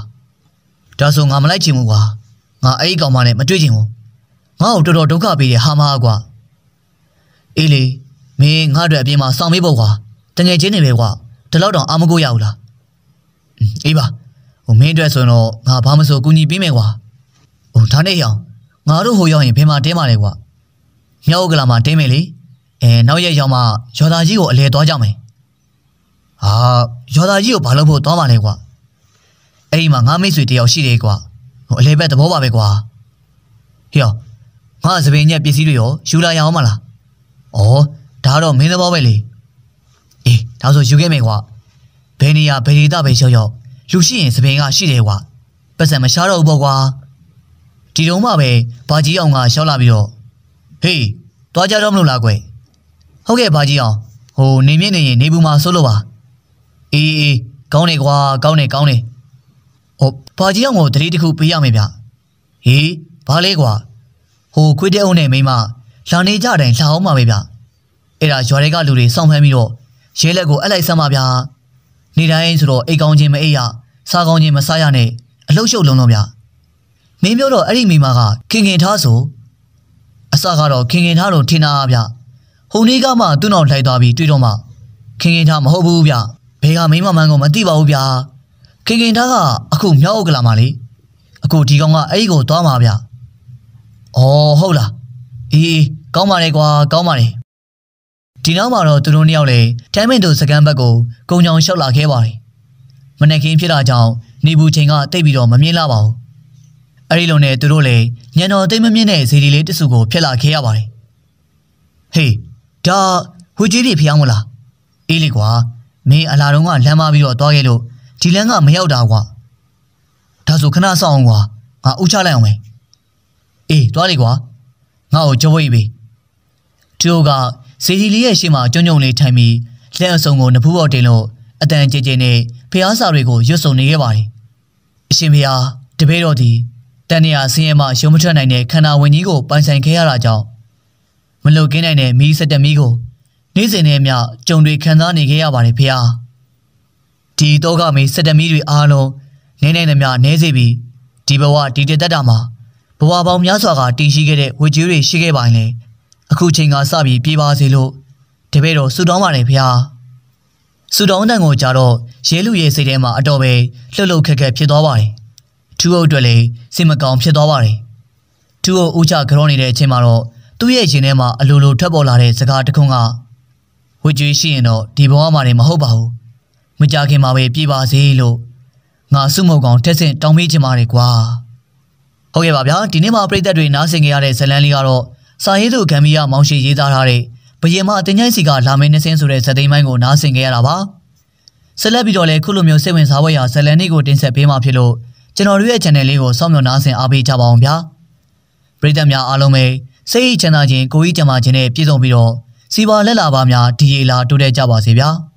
ဒါဆိုငါမလိုက်ချင်ဘူးကွာငါအဲ့ဒီကောင်မနဲ့မတွေ့ချင်ဘူးငါ့ကိုတော်တော်ဒုက္ခပေးတယ်ဟာမားကွာအေးလေမင်းငါ့အတွက်အပြင်မှာစောင့်မေးဖို့ကွာတငယ်ချင်းတွေပဲကွာဒီလောက်တောင်အာမကိုရဘူးလားအေးပါဟိုမင်းအတွက်ဆိုတော့ငါဘာမဆိုကူညီပေးမယ်ကွာဟိုဒါနဲ့ရအောင်ငါတို့ဟိုရောက်ရင်ဘယ်မှာတင်းပါလဲကွာမြောက်ကလာမှာတင်းမယ်လေအဲနောက်ရက်ရောက်မှရော်သာကြီးကိုအလဲသွားကြမယ်ဟာရော်သာကြီးကိုဘာလို့ဖို့သွားပါလဲကွာအဲ့ဒီမှာငါမိတ်ဆွေတယောက်ရှိတယ်ကွာဟိုအလဲဘက်သဘောပါပဲကွာဟေ့ရောငါစပင်ညက်ပစ္စည်းတွေရောယူလာရအောင်မလားဩဒါတော့မင်းသဘောပဲလေအေးဒါဆိုယူခဲ့မယ်ကွာဘယ်နေရာဘယ်ဒေသပဲရောက်ရောက်လူရှိရင်သပင်ကရှိတယ်ကွာပတ်စံမရှားတော့ဘူးပေါ့ကွာဒီတုန်းမှပဲဘာကြီးအောင်ကရှောက်လာပြီးတော့ဟေးတွားကြတော့မလို့လားကွယ်ဟုတ်ကဲ့ဘာကြီးအောင်ဟိုနေမြင့်နေရင်နေဘူးမှာစိုးလို့ပါအေးအေးကောင်းနေကွာကောင်းနေကောင်းနေဟိုဘာကြီးအောင်ကိုတတိတခုပေးရမယ်ဗျဟေးဘာလဲကွာဟိုခွေးတဲ့အုံနဲ့မိမလောင်နေကြတိုင်းလှအောင်ပါပဲဗျအဲ့ဒါရွာတွေကလူတွေစောင့်ဖမ်းပြီးတော့ရဲလက်ကိုအက်လိုက်စမ်းပါဗျာနေတိုင်းဆိုတော့အိတ်ကောင်းချင်းမအိတ်ရစားကောင်းချင်းမစားရနဲ့အလှုပ်ရှုပ်လုံးလုံးဗျမင်းပြောတော့အဲ့ဒီမိမကခင်ခင်ထားဆိုအစကတော့ခင်ခင်ထားလို့ထင်တာဗျဟိုနေ့ကမှသူ့နောက်လိုက်သွားပြီးတွေ့တော့မှခင်ခင်ထားမဟုတ်ဘူးဗျဘယ်ကမိမမှန်းကိုမသိပါဘူးဗျခင်ခင်သားကအခုမြောက်ဥက္ကလာမှာလေအခုဒီကောင်ကအဲ့ဒီကိုသွားမှာဗျ။အော်ဟုတ်လား။အေးကောင်းပါလေကွာကောင်းပါလေဒီနောက်မှာတော့သူတို့နှစ်ယောက်လည်းတမ်းမင်တို့စကမ်းဘက်ကိုကုံချောင်လျှောက်လာခဲ့ပါတယ်မနက်ခင်းဖြစ်တာကြောင့်နေဘူးချိန်ကတိတ်ပြီးတော့မမြင်လာပါဘူးအဲ့ဒီလိုနဲ့သူတို့လည်းညံတော်သိမမြင့်တဲ့ဇီဒီလေးတစုကိုဖျက်လာခဲ့ရပါတယ်ဟေးဒါဟူကြီးတွေဖျောင်းမလားအေးလေကွာမင်းအလာတုံးကလမ်းမပြီးတော့သွားခဲ့လို့ဒီလမ်းကမရောက်တာကွာဒါဆိုခဏဆောင်ကွာငါဥချလိုက်အောင်မယ်အေးသွားလေကွာငါ့ကိုကြွေးပေးသူတို့ကဇေဒီလေးရဲ့ရှေ့မှာကြုံကြုံလေးထိုင်ပြီးလက်အစုံကိုနဖူးပေါ်တင်လို့အတန်ကြဲကြဲနဲ့ဖျားစာတွေကိုရွတ်ဆုံနေခဲ့ပါတယ်။အရှင်ဖျားတပည့်တော်သည်တန်တရာဆင်းရဲမှရုံမထွက်နိုင်တဲ့ခန္ဓာဝင်ကြီးကိုပိုင်ဆိုင်ခဲ့ရတာကြောင့်မလုတ်ကင်းနိုင်တဲ့မိစက်တမီးကိုနေ့စဉ်နဲ့အမျှကြုံတွေခံစားနေခဲ့ရပါတယ်ဖျား။ဒီတော့ကမိစက်တမီးတွေအားလုံးနေနိုင်တဲ့မျှနေစေပြီးဒီဘဝဒီတသက်တာမှာဘဝပေါင်းများစွာကတည်ရှိခဲ့တဲ့ဝေကျွေးတွေရှိခဲ့ပါရင်အခုချိန်ကစပြီးပြေးပါစေလို့တပည့်တော်ဆူတောင်းပါတယ်ဖေဟာဆူတောင်းတန်ကိုကြတော့ရဲလူရဲစိတ်ထဲမှာအတော်ပဲလှုပ်လှုပ်ခက်ခက်ဖြစ်သွားပါတယ်ထူးအုပ်အတွက်လည်းစိတ်မကောင်းဖြစ်သွားပါတယ်ထူးအုပ်ဦးချကြောနေတဲ့အချိန်မှာတော့သူ့ရဲ့ရှင်ထဲမှာအလိုလိုထွက်ပေါ်လာတဲ့စကားတခုကဝကြွေးရှိရင်တော့ဒီဘဝမှာနေမဟုတ်ပါဘူးမကြခင်မှာပဲပြေးပါစေလို့ငါစုမုတ်ကောင်ထက်ဆင့်တောင်းပေးချင်ပါတယ်ကွာဟုတ်ကဲ့ပါဗျာဒီနေ့မှာပြည်သက်တွေနားဆင်ကြရတဲ့ဇလန်းလေးကတော့စာရေးသူဂမ်ဘီယာမောင်ရှေရေးသားထားတဲ့ဘရင်မအတင်ညိုက်စီကလာမဲနှစင်းဆိုတဲ့ဇာတ်သိမ်းပိုင်းကိုနားဆင်ခဲ့ရတာပါဆက်လက်ပြီးတော့လည်းခုလိုမျိုးစိတ်ဝင်စားဖွယ်ရာဇလန်လေးကိုတင်ဆက်ပေးမှာဖြစ်လို့ကျွန်တော်တို့ရဲ့ channel လေးကိုစောင့်မျှော်နားဆင်အားပေးကြပါအောင်ဗျာပရိသတ်များအားလုံးပဲစိတ်ချမ်းသာခြင်းကိုယ်ကြီးကျန်းမာခြင်းနဲ့ပြည့်စုံပြီးတော့စီပါလက်လာပါများဒီရေလာတိုးတက်ကြပါစေဗျာ။